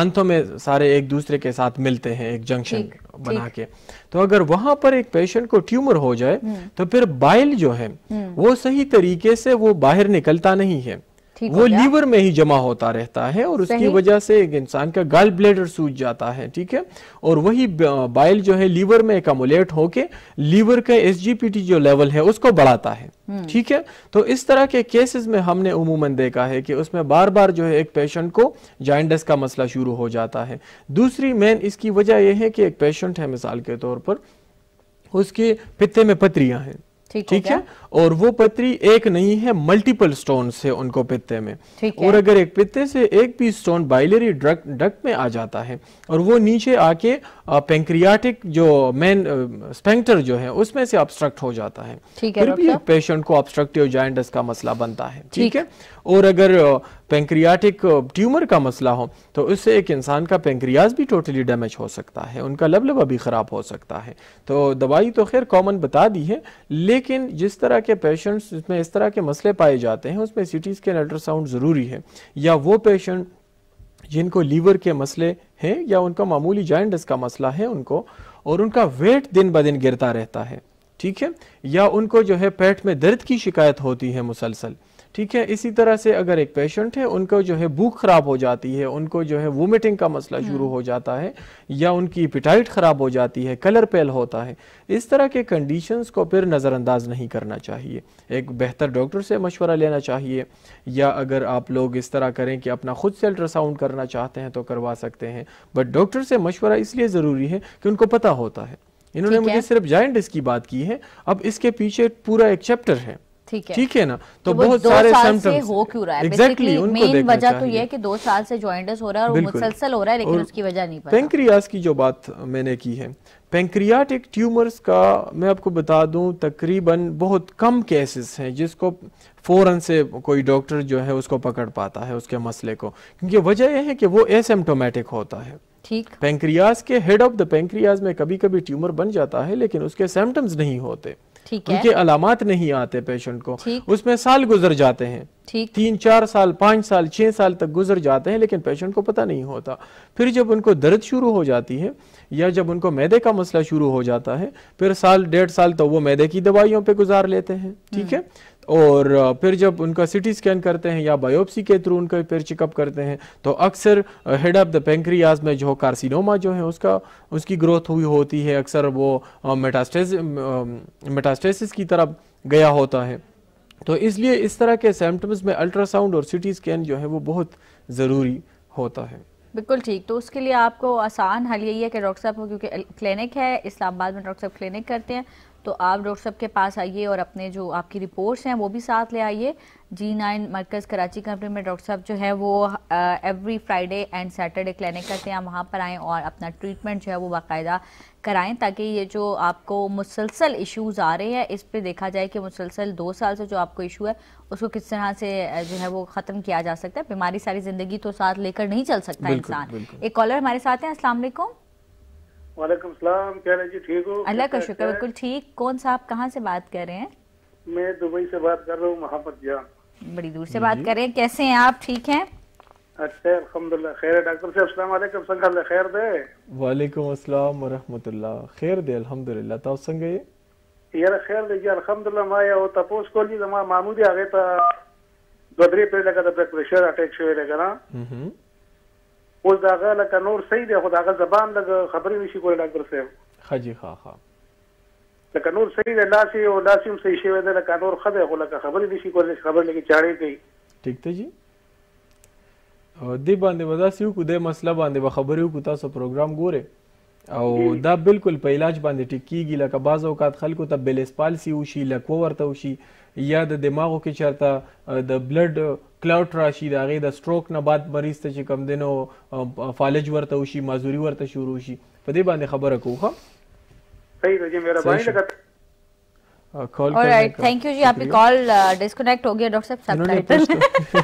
आंतों में सारे एक दूसरे के साथ मिलते हैं एक जंक्शन बना के तो अगर वहां पर एक पेशेंट को ट्यूमर हो जाए हम्म। तो फिर बाइल जो है हम्म। वो सही तरीके से वो बाहर निकलता नहीं है वो लीवर में ही जमा होता रहता है और उसकी वजह से एक इंसान का गल ब्लेडर सूज जाता है ठीक है और वही बाइल जो है लीवर में एकमोलेट होके लीवर का टी जो लेवल है उसको बढ़ाता है हम्म। ठीक है तो इस तरह के केसेस में हमने उमूमन देखा है कि उसमें बार बार जो है एक पेशेंट को जॉइंडस का मसला शुरू हो जाता है दूसरी मेन इसकी वजह यह है कि एक पेशेंट है मिसाल के तौर पर उसके पित्ते में पतरियां हैं ठीक, ठीक है और वो पत्री एक नहीं है मल्टीपल स्टोन से उनको पित्ते में और अगर एक पित्ते से एक भी स्टोन बाइलरी ड्रग डक में आ जाता है और वो नीचे आके पेंक्रियाटिक जो मेन स्पेंक्टर जो है उसमें से ऑब्स्ट्रक्ट हो जाता है फिर भी पेशेंट को ऑब्स्ट्रक्टिव जाइंडस का मसला बनता है ठीक है और अगर पेंक्रियाटिक ट्यूमर का मसला हो तो उससे एक इंसान का पेंक्रियाज भी टोटली डैमेज हो सकता है उनका लबलबा भी ख़राब हो सकता है तो दवाई तो खैर कॉमन बता दी है लेकिन जिस तरह के पेशेंट्स में इस तरह के मसले पाए जाते हैं उसमें सी टी स्कैन अल्ट्रासाउंड ज़रूरी है या वो पेशेंट जिनको लीवर के मसले हैं या उनका मामूली जॉइंट्स का मसला है उनको और उनका वेट दिन ब दिन गिरता रहता है ठीक है या उनको जो है पेट में दर्द की शिकायत होती है मुसलसल ठीक है इसी तरह से अगर एक पेशेंट है उनको जो है भूख खराब हो जाती है उनको जो है वोमिटिंग का मसला हम्म। शुरू हो जाता है या उनकी पिटाइट खराब हो जाती है कलर पेल होता है इस तरह के कंडीशंस को फिर नज़रअंदाज नहीं करना चाहिए एक बेहतर डॉक्टर से मशवरा लेना चाहिए या अगर आप लोग इस तरह करें कि अपना खुद से अल्ट्रासाउंड करना चाहते हैं तो करवा सकते हैं बट डॉक्टर से मशवरा इसलिए ज़रूरी है कि उनको पता होता है इन्होंने मुझे सिर्फ जॉइंट की बात की है अब इसके पीछे पूरा एक चैप्टर है ठीक है ठीक है ना तो बहुत सारे सिम्टम्स हो क्यों रहा है एग्जैक्टली मेन वजह तो ये कि दो साल से जॉइंट्स हो रहा है और मुसलसल हो रहा है लेकिन उसकी वजह नहीं पता पेंक्रियास की जो बात मैंने की है पेंक्रियाटिक ट्यूमर्स का मैं आपको बता दूं तकरीबन बहुत कम केसेस हैं जिसको फ़ौरन से कोई डॉक्टर जो है उसको पकड़ पाता है उसके मसले को क्योंकि वजह यह है कि वो एसिम्टोमेटिक होता है ठीक पेंक्रियाज के हेड ऑफ द पेंक्रियाज में कभी कभी ट्यूमर बन जाता है लेकिन उसके सिम्टम्स नहीं होते ठीक है उनके अलामत नहीं आते पेशेंट को उसमें साल गुजर जाते हैं ठीक तीन चार साल पांच साल छह साल तक गुजर जाते हैं लेकिन पेशेंट को पता नहीं होता फिर जब उनको दर्द शुरू हो जाती है या जब उनको मैदे का मसला शुरू हो जाता है फिर साल डेढ़ साल तो वो मैदे की दवाइयों पे गुजार लेते हैं ठीक हम्म। है और फिर जब उनका सिटी स्कैन करते हैं या बायोप्सी के थ्रू उनका फिर चेकअप करते हैं तो अक्सर हेड ऑफ द पेंक्रियाज में जो कार्सिनोमा जो है उसका उसकी ग्रोथ हुई होती है अक्सर वो मेटास्टेस मेटास्टेसिस की तरफ गया होता है तो इसलिए इस तरह के सिम्टम्स में अल्ट्रासाउंड और सिटी स्कैन जो है वो बहुत ज़रूरी होता है बिल्कुल ठीक तो उसके लिए आपको आसान हल यही है कि डॉक्टर साहब क्योंकि क्लिनिक है इस्लामाबाद में डॉक्टर साहब क्लिनिक करते हैं तो आप डॉक्टर साहब के पास आइए और अपने जो आपकी रिपोर्ट्स हैं वो भी साथ ले आइए जी नाइन मरकज़ कराची कंपनी में डॉक्टर साहब जो है वो every Friday and Saturday clinic करते हैं वहाँ पर आएँ और अपना ट्रीटमेंट जो है वो बाकायदा कराएं ताकि ये जो आपको मुसलसल इश्यूज़ आ रहे हैं इस पर देखा जाए कि मुसलसल दो साल से जो आपको इशू है उसको किस तरह से जो है वो ख़त्म किया जा सकता है बीमारी सारी ज़िंदगी तो साथ लेकर नहीं चल सकता इंसान एक कॉलर हमारे साथ हैं असलम वालेकुम सलाम क्या है जी ठीक हो अल्लाह का शुक्र बिल्कुल ठीक कौन सा आप कहाँ से बात कर रहे हैं मैं दुबई से बात कर रहा हूँ मोहम्मद जान बड़ी दूर से बात कर रहे हैं कैसे हैं आप ठीक हैं अच्छा अलहमदुल्ला खैर डॉक्टर साहब अस्सलाम संग खैर दे वालेकुम अस्सलाम व रहमतुल्लाह खैर दे अलहमदुल्ला तो संग ये यार खैर दे यार अलहमदुल्ला माया या तपोस को जी तो मा मामूली आ गए था तो गदरी पे लगा था ब्लड प्रेशर अटैक हुए लगा ना हम्म, हम्म। اوس دا غا لکه نور صحیح دی خو دا غا زبان لکه خبرې نشي کولای ډاکټر صاحب خاجي ها ها لکه نور صحیح دی لاسي او لاسي هم صحیح شوی دی لکه نور خدای خو لکه خبرې نشي کولای خبرې لکه چاړې کوي ٹھیک ته جی دی باندې ودا سیو کو د مسله باندې به خبرې کو تاسو پروګرام ګوره او دا بالکل په علاج باندې ټیک کیږي لکه بعض اوقات خلکو ته بیلیس پالسی وشي لکو ورته وشي یا د دماغو کې چرته د بلډ کلاوټ راشي د هغې د سټروک نه بعد مریض ته چې کم دی نو فالج ورته وشي مازوري ورته شروع شي په دې باندې خبره کوو ښه صحیح ده جی مهرباني لکه कॉल राइट थैंक यू जी आपकी कॉल डिस्कनेक्ट uh, हो गया डॉक्टर साहब सबटाइटल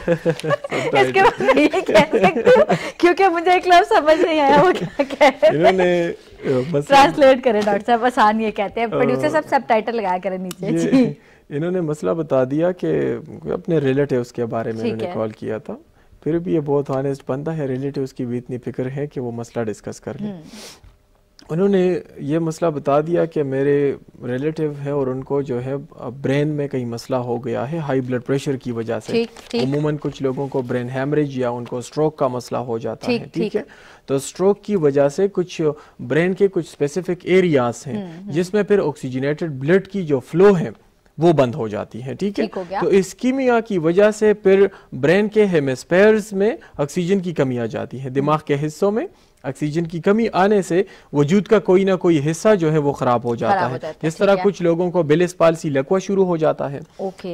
इसके बाद ये कह क्योंकि मुझे एक लफ्ज समझ नहीं आया वो क्या कह ट्रांसलेट करें डॉक्टर साहब आसान ये कहते हैं प्रोड्यूसर साहब सबटाइटल लगाया करें नीचे जी इन्होंने मसला बता दिया कि अपने रिलेटिव्स के बारे में इन्होंने कॉल किया था फिर भी ये बहुत ऑनेस्ट बंदा है रिलेटिव्स की भी इतनी फिक्र है कि वो मसला डिस्कस कर ले हम्म। उन्होंने ये मसला बता दिया कि मेरे रिलेटिव हैं और उनको जो है ब्रेन में कहीं मसला हो गया है हाई ब्लड प्रेशर की वजह से उमूमन कुछ लोगों को ब्रेन हैमरेज या उनको स्ट्रोक का मसला हो जाता ठीक, है ठीक है तो स्ट्रोक की वजह से कुछ ब्रेन के कुछ स्पेसिफिक एरियाज हैं हम्म, हम्म। जिसमें फिर ऑक्सीजनेटेड ब्लड की जो फ्लो है वो बंद हो जाती है ठीक है तो इसकीमिया की वजह से फिर ब्रेन के हेमेस्पेयर्स में ऑक्सीजन की कमी आ जाती है दिमाग के हिस्सों में ऑक्सीजन की कमी आने से वजूद का कोई ना कोई हिस्सा जो है वो खराब हो जाता है जिस तरह कुछ लोगों को बिलिस पालसी लकवा शुरू हो जाता है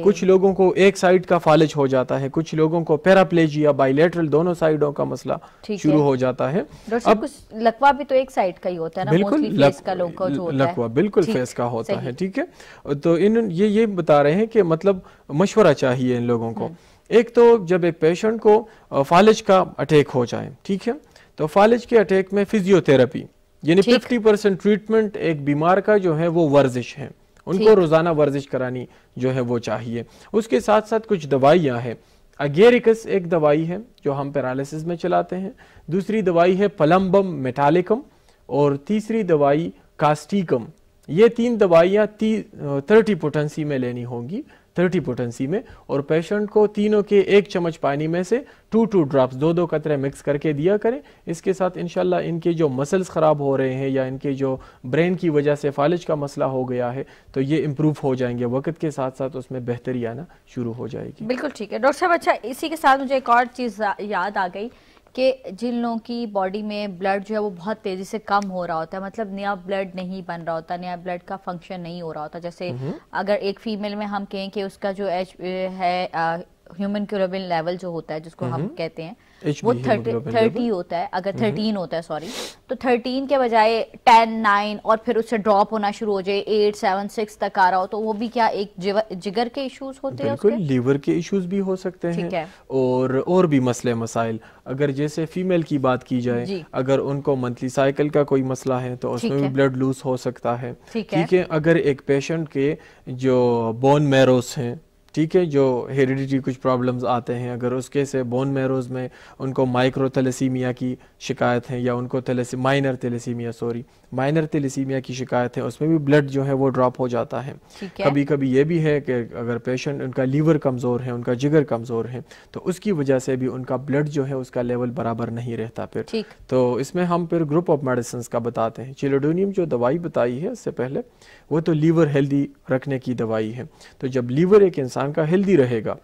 कुछ लोगों को एक साइड का फालिज हो जाता है कुछ लोगों को पैराप्लेजिया बाइलेटरल दोनों साइडों का मसला शुरू हो जाता है अब कुछ लकवा भी तो एक साइड का ही होता है बिल्कुल लकवा बिल्कुल फेस का होता है ठीक है तो इन ये ये बता रहे हैं कि मतलब मशवरा चाहिए इन लोगों को हम्म। एक तो जब एक पेशेंट को फालिज का अटैक हो जाए ठीक है तो फालिज के अटैक में फिजियोथेरेपी यानी फिफ्टी परसेंट ट्रीटमेंट एक बीमार का जो है वो वर्जिश है उनको रोज़ाना वर्जिश करानी जो है वो चाहिए उसके साथ साथ कुछ दवाइयाँ हैं अगेरिकस एक दवाई है जो हम पैरालिसिस में चलाते हैं दूसरी दवाई है पलम्बम मेटालिकम और तीसरी दवाई कास्टिकम ये तीन दवाइयाँ थर्टी पोटेंसी में लेनी होंगी 30 पोटेंसी में और पेशेंट को तीनों के एक चम्मच पानी में से टू टू ड्रॉप्स दो दो कतरे मिक्स करके दिया करें इसके साथ इनशाला इनके जो मसल्स ख़राब हो रहे हैं या इनके जो ब्रेन की वजह से फालिज का मसला हो गया है तो ये इम्प्रूव हो जाएंगे वक्त के साथ साथ उसमें बेहतरी आना शुरू हो जाएगी बिल्कुल ठीक है डॉक्टर साहब अच्छा इसी के साथ मुझे एक और चीज़ याद आ गई कि जिन लोगों की बॉडी में ब्लड जो है वो बहुत तेज़ी से कम हो रहा होता है मतलब नया ब्लड नहीं बन रहा होता नया ब्लड का फंक्शन नहीं हो रहा होता जैसे हम्म। अगर एक फीमेल में हम कहें कि उसका जो एच है ह्यूमन क्यूरोबिन लेवल जो होता है जिसको हम्म। हम कहते हैं वो थर्टी होता है अगर थर्टीन होता है सॉरी तो थर्टीन के बजाय टेन नाइन और फिर उससे ड्रॉप होना शुरू हो जाए एट सेवन सिक्स तक आ रहा हो तो वो भी क्या एक जिगर के इश्यूज होते हैं बिल्कुल लीवर के इश्यूज भी हो सकते हैं है। और और भी मसले मसाइल अगर जैसे फीमेल की बात की जाए अगर उनको मंथली साइकिल का कोई मसला है तो उसमें भी ब्लड लूज हो सकता है ठीक है अगर एक पेशेंट के जो बोन मैरोस हैं ठीक है जो हेरिडिटी कुछ प्रॉब्लम्स आते हैं अगर उसके से बोन मैरोज में उनको माइक्रो थेलेसीमिया की शिकायत है या उनको थेलेसी minor thalassemia sorry minor thalassemia की शिकायत है उसमें भी ब्लड जो है वो ड्रॉप हो जाता है कभी कभी ये भी है कि अगर पेशेंट उनका लीवर कमज़ोर है उनका जिगर कमज़ोर है तो उसकी वजह से भी उनका ब्लड जो है उसका लेवल बराबर नहीं रहता फिर तो इसमें हम फिर ग्रुप ऑफ मेडिसिन का बताते हैं चिलोडोनियम जो दवाई बताई है इससे पहले वो तो लीवर हेल्दी रखने की दवाई है तो जब लीवर एक इंसान इंसान का हेल्दी रहेगा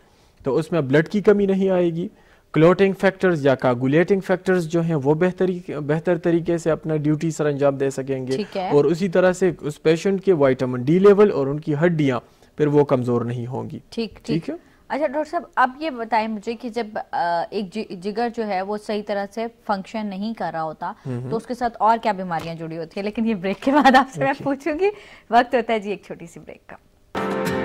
तो उसमें ब्लड की कमी नहीं आएगी क्लोटिंग फैक्टर्स या कागुलेटिंग फैक्टर्स जो हैं वो बेहतरी बेहतर तरीके से अपना ड्यूटी सर अंजाम दे सकेंगे और उसी तरह से उस पेशेंट के वाइटामिन डी लेवल और उनकी हड्डियाँ फिर वो कमज़ोर नहीं होंगी ठीक ठीक है अच्छा डॉक्टर साहब अब ये बताएं मुझे कि जब एक जिगर जो है वो सही तरह से फंक्शन नहीं कर रहा होता हम्म, हम्म। तो उसके साथ और क्या बीमारियां जुड़ी होती है लेकिन ये ब्रेक के बाद आपसे मैं पूछूंगी वक्त होता है जी एक छोटी सी ब्रेक का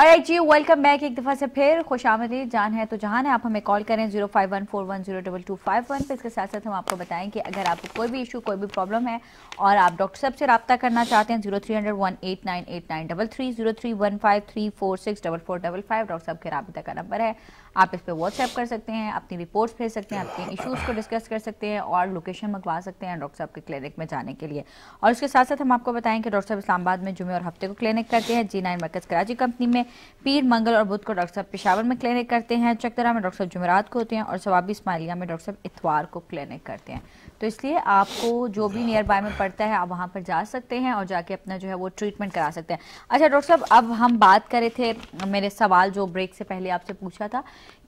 और एक जी वेलकम बैक एक दफ़ा से फिर खुश आमदी जान है तो जहाँ है आप हमें कॉल करें zero five one four one zero double two five one पर इसके साथ साथ हम आपको बताएं कि अगर आपको कोई भी इशू कोई भी प्रॉब्लम है और आप डॉक्टर साहब से रबता करना चाहते हैं zero three hundred one eight nine eight nine double three zero three one five three four six double four double five doctor साहब के रबा का नंबर है आप इस पर व्हाट्सएप कर सकते हैं अपनी रिपोर्ट्स भेज सकते हैं अपने इशूज़ को डिस्कस कर सकते हैं और लोकेशन मंगवा सकते हैं डॉक्टर साहब के क्लिनिक में जाने के लिए और उसके साथ साथ हम आपको बताएं कि डॉक्टर साहब इस्लाबाद में जुमे और हफ्ते को क्लिनिक करते हैं जी नाइन मरकज़ कराची कंपनी में हैं पीर मंगल और बुध को डॉक्टर साहब पेशावर में क्लिनिक करते हैं चकतरा में डॉक्टर साहब जुमेरात को होते हैं और सवाबी इस्माइलिया में डॉक्टर साहब इतवार को क्लिनिक करते हैं तो इसलिए आपको जो भी नियर बाय में पड़ता है आप वहाँ पर जा सकते हैं और जाके अपना जो है वो ट्रीटमेंट करा सकते हैं अच्छा डॉक्टर साहब अब हम बात कर रहे थे मेरे सवाल जो ब्रेक से पहले आपसे पूछा था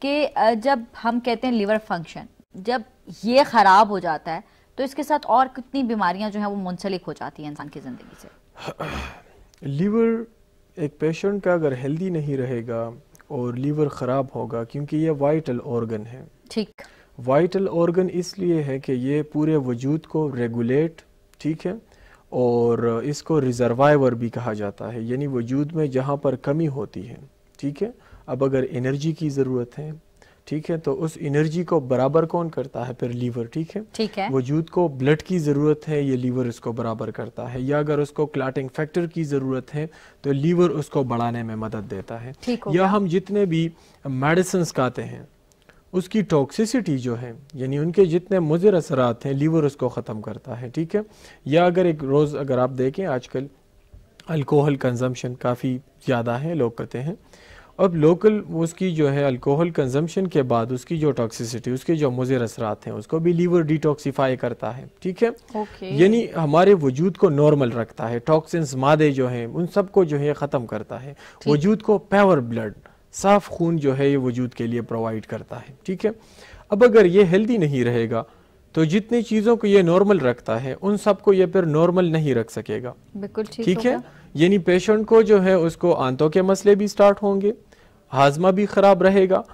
कि जब हम कहते हैं लिवर फंक्शन जब ये ख़राब हो जाता है तो इसके साथ और कितनी बीमारियां जो हैं वो मुंसलिक हो जाती हैं इंसान की ज़िंदगी से लीवर एक पेशेंट का अगर हेल्दी नहीं रहेगा और लीवर ख़राब होगा क्योंकि ये वाइटल ऑर्गन है ठीक वाइटल ऑर्गन इसलिए है कि ये पूरे वजूद को रेगुलेट ठीक है और इसको रिजर्वाइवर भी कहा जाता है यानी वजूद में जहाँ पर कमी होती है ठीक है अब अगर एनर्जी की ज़रूरत है ठीक है तो उस एनर्जी को बराबर कौन करता है फिर लीवर ठीक है ठीक है वजूद को ब्लड की ज़रूरत है ये लीवर इसको बराबर करता है या अगर उसको क्लाटिंग फैक्टर की ज़रूरत है तो लीवर उसको बढ़ाने में मदद देता है या हम जितने भी मेडिसन्स खाते हैं उसकी टॉक्सिसिटी जो है यानी उनके जितने मुजर असरात हैं लीवर उसको ख़त्म करता है ठीक है या अगर एक रोज़ अगर आप देखें आजकल अल्कोहल कंजम्पशन काफ़ी ज़्यादा है लोग कहते हैं अब लोकल उसकी जो है अल्कोहल कंजम्पशन के बाद उसकी जो टॉक्सिसिटी उसके जो मुजिर असरात हैं उसको भी लीवर डिटॉक्सीफाई करता है ठीक है okay. यानी हमारे वजूद को नॉर्मल रखता है टॉक्सिन्स मादे जो हैं उन सबको जो है ख़त्म करता है वजूद को पावर ब्लड साफ खून जो है ये वजूद के लिए प्रोवाइड करता है ठीक है अब अगर ये हेल्दी नहीं रहेगा तो जितनी चीज़ों को ये नॉर्मल रखता है उन सबको ये फिर नॉर्मल नहीं रख सकेगा बिल्कुल ठीक है यानी पेशेंट को जो है उसको आंतों के मसले भी स्टार्ट होंगे हाजमा भी ख़राब रहेगा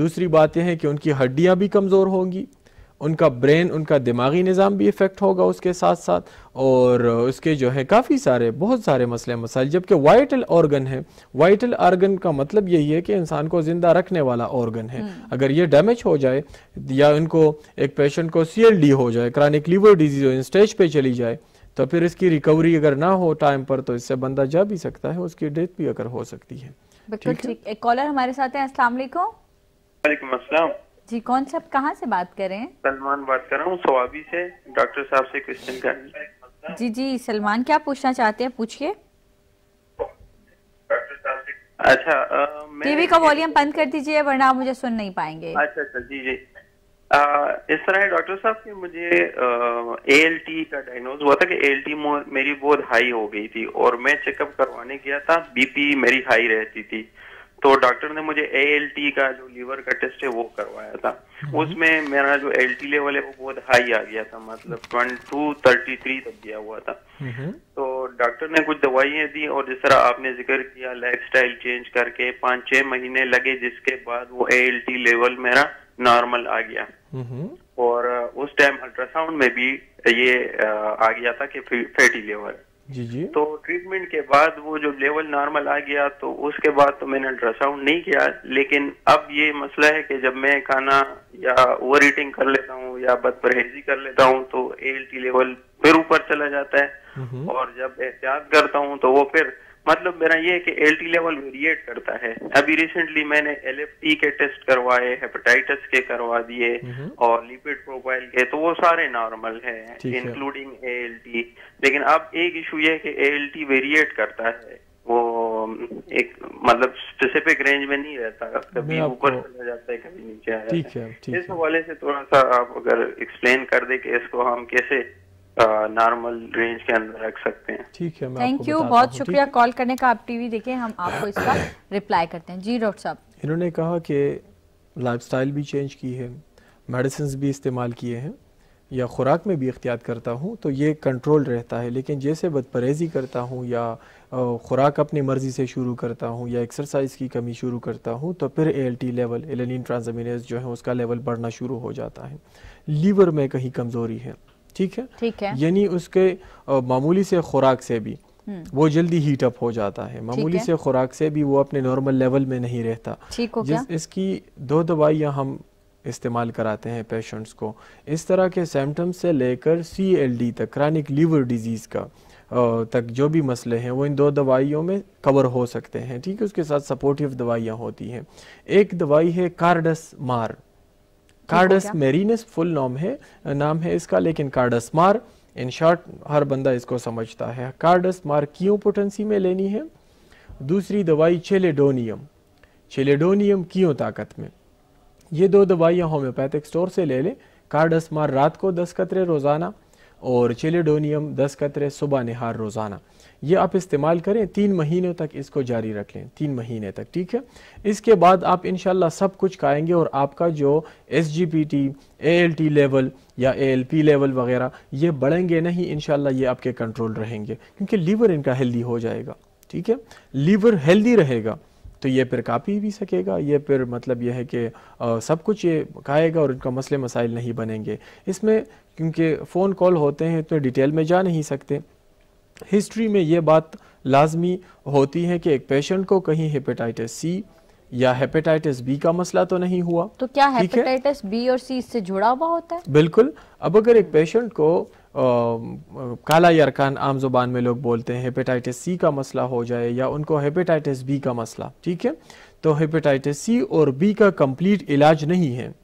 दूसरी बात यह है कि उनकी हड्डियाँ भी कमज़ोर होंगी उनका ब्रेन उनका दिमागी निज़ाम भी इफ़ेक्ट होगा उसके साथ साथ और उसके जो है काफ़ी सारे बहुत सारे मसले मसाइल जबकि वाइटल ऑर्गन है वाइटल ऑर्गन का मतलब यही है कि इंसान को ज़िंदा रखने वाला ऑर्गन है हम्म। अगर ये डैमेज हो जाए या उनको एक पेशेंट को सी हो जाए क्रॉनिक लीवर डिजीज़ हो स्टेज पर चली जाए तो फिर इसकी रिकवरी अगर ना हो टाइम पर तो इससे बंदा जा भी सकता है उसकी डेथ भी अगर हो सकती है बिल्कुल ठीक एक कॉलर हमारे साथ है अस्सलाम वालेकुम अस्सलाम जी कौन सा कहाँ से बात कर रहे हैं सलमान बात कर रहा हूँ सवाबी से डॉक्टर साहब से क्वेश्चन करना जी जी सलमान क्या पूछना चाहते हैं पूछिए अच्छा टीवी का वॉल्यूम बंद कर दीजिए वरना मुझे सुन नहीं पाएंगे अच्छा अच्छा जी जी आ, इस तरह है डॉक्टर साहब कि मुझे ए एल टी का डायग्नोज हुआ था कि ए एल टी मेरी बहुत हाई हो गई थी और मैं चेकअप करवाने गया था बीपी मेरी हाई रहती थी तो डॉक्टर ने मुझे ए एल टी का जो लीवर का टेस्ट है वो करवाया था हम्म। उसमें मेरा जो एल टी लेवल है वो बहुत हाई आ गया था मतलब ट्वेंटी टू थर्टी थ्री तक गया हुआ था हम्म। तो डॉक्टर ने कुछ दवाइयाँ दी और जिस तरह आपने जिक्र किया लाइफ स्टाइल चेंज करके पाँच छह महीने लगे जिसके बाद वो ए एल टी लेवल मेरा नॉर्मल आ गया हम्म। और उस टाइम अल्ट्रासाउंड में भी ये आ गया था कि फैटी लेवल जी जी तो ट्रीटमेंट के बाद वो जो लेवल नॉर्मल आ गया तो उसके बाद तो मैंने अल्ट्रासाउंड नहीं किया लेकिन अब ये मसला है कि जब मैं खाना या ओवर ईटिंग कर लेता हूँ या बद परहेजी कर लेता हूँ तो एल लेवल फिर ऊपर चला जाता है हम्म। और जब एहतियात करता हूँ तो वो फिर मतलब मेरा ये है कि एल लेवल वेरिएट करता है अभी रिसेंटली मैंने एल के टेस्ट करवाए हेपेटाइटिस के करवा दिए हम्म। और लिपिड प्रोफाइल के तो वो सारे नॉर्मल है इंक्लूडिंग ए लेकिन अब एक इशू ये है कि ए वेरिएट करता है वो um, एक मतलब स्पेसिफिक रेंज में नहीं रहता कभी ऊपर चला जाता है कभी नीचे आ जाता है इस हवाले से थोड़ा सा आप अगर एक्सप्लेन कर दे कि इसको हम कैसे नॉर्मल रेंज के अंदर रख सकते हैं ठीक है थैंक यू बहुत शुक्रिया कॉल करने का आप टीवी देखें हम आपको इसका रिप्लाई करते हैं जी डॉक्टर साहब इन्होंने कहा कि लाइफस्टाइल भी चेंज की है मेडिसिन भी इस्तेमाल किए हैं या ख़ुराक में भी इख्तियात करता हूँ तो ये कंट्रोल रहता है लेकिन जैसे बदपरहेज़ी करता हूँ या ख़ुराक अपनी मर्ज़ी से शुरू करता हूँ या एक्सरसाइज की कमी शुरू करता हूँ तो फिर A L T level alanine transaminase जो है उसका लेवल बढ़ना शुरू हो जाता है लीवर में कहीं कमज़ोरी है ठीक है ठीक है यानी उसके मामूली से खुराक से भी हम्म। वो जल्दी हीट अप हो जाता है मामूली से खुराक से भी वो अपने नॉर्मल लेवल में नहीं रहता ठीक हो जिस इसकी दो दवाइयाँ हम इस्तेमाल कराते हैं पेशेंट्स को इस तरह के सिम्टम्स से लेकर सी तक क्रानिक लीवर डिजीज़ का तक जो भी मसले हैं वो इन दो दवाइयों में कवर हो सकते हैं ठीक है उसके साथ सपोर्टिव दवाइयाँ होती हैं एक दवाई है कार्डस मार कार्डस मेरीनस फुल नाम है नाम है इसका लेकिन कार्डस मार इन शॉर्ट हर बंदा इसको समझता है कार्डस मार क्यों पोटेंसी में लेनी है दूसरी दवाई चेलेडोनियम चेलेडोनियम क्यों ताकत में ये दो दवाइयाँ होम्योपैथिक स्टोर से ले लें कार्डस मार रात को दस कतरे रोज़ाना और चिलेडोनियम दस कतरे सुबह निहार रोज़ाना ये आप इस्तेमाल करें तीन महीनों तक इसको जारी रख लें तीन महीने तक ठीक है इसके बाद आप इन सब कुछ खाएंगे और आपका जो S G P T L T level या एल पी लेवल वगैरह ये बढ़ेंगे नहीं इन ये आपके कंट्रोल रहेंगे क्योंकि लीवर इनका हेल्दी हो जाएगा ठीक है लीवर हेल्दी रहेगा तो ये फिर काफी भी सकेगा ये फिर मतलब यह है कि सब कुछ ये खाएगा और इनका मसले मसाइल नहीं बनेंगे इसमें क्योंकि फ़ोन कॉल होते हैं तो डिटेल में जा नहीं सकते हिस्ट्री में ये बात लाजमी होती है कि एक पेशेंट को कहीं हेपेटाइटिस सी या हेपेटाइटिस बी का मसला तो नहीं हुआ तो क्या हेपेटाइटिस बी और सी इससे जुड़ा हुआ होता है बिल्कुल अब अगर एक पेशेंट को आ, काला यरकान आम जुबान में लोग बोलते हैं हेपेटाइटिस सी का मसला हो जाए या उनको हेपेटाइटिस बी का मसला ठीक है तो हेपेटाइटिस सी और बी का कंप्लीट इलाज नहीं है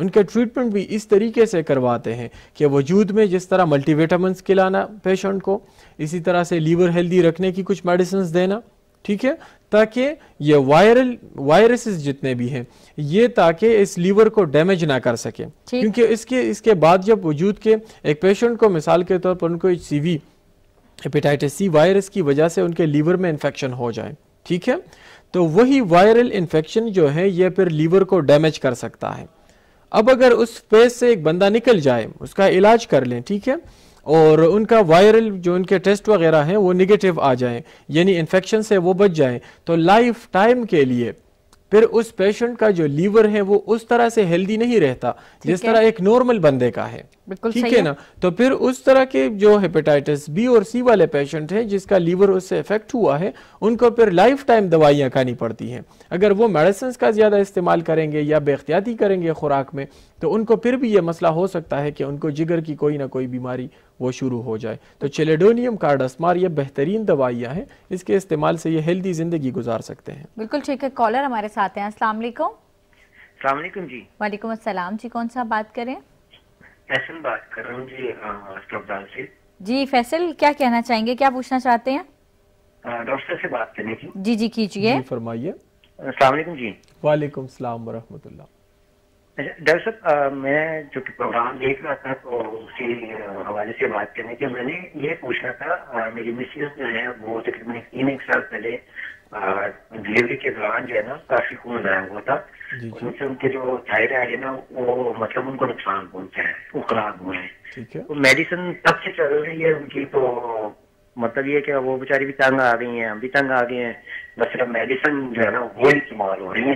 उनका ट्रीटमेंट भी इस तरीके से करवाते हैं कि वजूद में जिस तरह मल्टीविटामस खिलाना पेशेंट को इसी तरह से लीवर हेल्दी रखने की कुछ मेडिसिन देना ठीक है ताकि ये वायरल वायरसेस जितने भी हैं ये ताकि इस लीवर को डैमेज ना कर सके क्योंकि इसके इसके बाद जब वजूद के एक पेशेंट को मिसाल के तौर पर उनको सीवी हेपेटाइटिस सी वायरस की वजह से उनके लीवर में इन्फेक्शन हो जाए ठीक है तो वही वायरल इन्फेक्शन जो है ये फिर लीवर को डैमेज कर सकता है अब अगर उस फेज से एक बंदा निकल जाए उसका इलाज कर लें ठीक है और उनका वायरल जो उनके टेस्ट वगैरह हैं वो निगेटिव आ जाएं यानी इन्फेक्शन से वो बच जाएं तो लाइफ टाइम के लिए फिर उस पेशेंट का जो लीवर है वो उस तरह से हेल्दी नहीं रहता जिस तरह एक नॉर्मल बंदे का है ठीक है ना तो फिर उस तरह के जो हेपेटाइटिस बी और सी वाले पेशेंट हैं जिसका लीवर उससे इफेक्ट हुआ है उनको फिर लाइफ टाइम दवाइयाँ खानी पड़ती हैं अगर वो मेडिसिन का ज़्यादा इस्तेमाल करेंगे या बेख्तियाती करेंगे खुराक में तो उनको फिर भी ये मसला हो सकता है कि उनको जिगर की कोई ना कोई बीमारी वो शुरू हो जाए तो चेलेडोनियम कार्डसमार ये बेहतरीन दवाइयाँ हैं इसके इस्तेमाल से ये हेल्दी ज़िंदगी गुजार सकते हैं बिल्कुल ठीक है कॉलर हमारे साथ हैं अस्सलाम जी वालेकुम असलम जी कौन सा बात करें फैसल बात कर रहा हूँ जी अस्पताल से जी फैसल क्या कहना चाहेंगे क्या पूछना चाहते हैं डॉक्टर से बात करने की जी जी कीजिए फरमाइए जी वालेकुम सलाम वरहमतुल्लाह डॉक्टर साहब मैं जो कि प्रोग्राम देख रहा था तो उसी हवाले से बात करने के मैंने ये पूछना था आ, मेरी मिसिस जो है वो तकरीबन तीन एक साल पहले डिलीवरी के दौरान जो है ना काफी खून आया हुआ था उनसे उनके जो थायराइड है ना वो मतलब उनको नुकसान पहुंचा है वो खराब हुए हैं तो मेडिसिन तब से चल रही है उनकी तो मतलब ये कि वो बेचारी भी तंग आ गई हैं हम भी तंग आ गए हैं बस मेडिसिन जो है ना वो इस्तेमाल हो रही है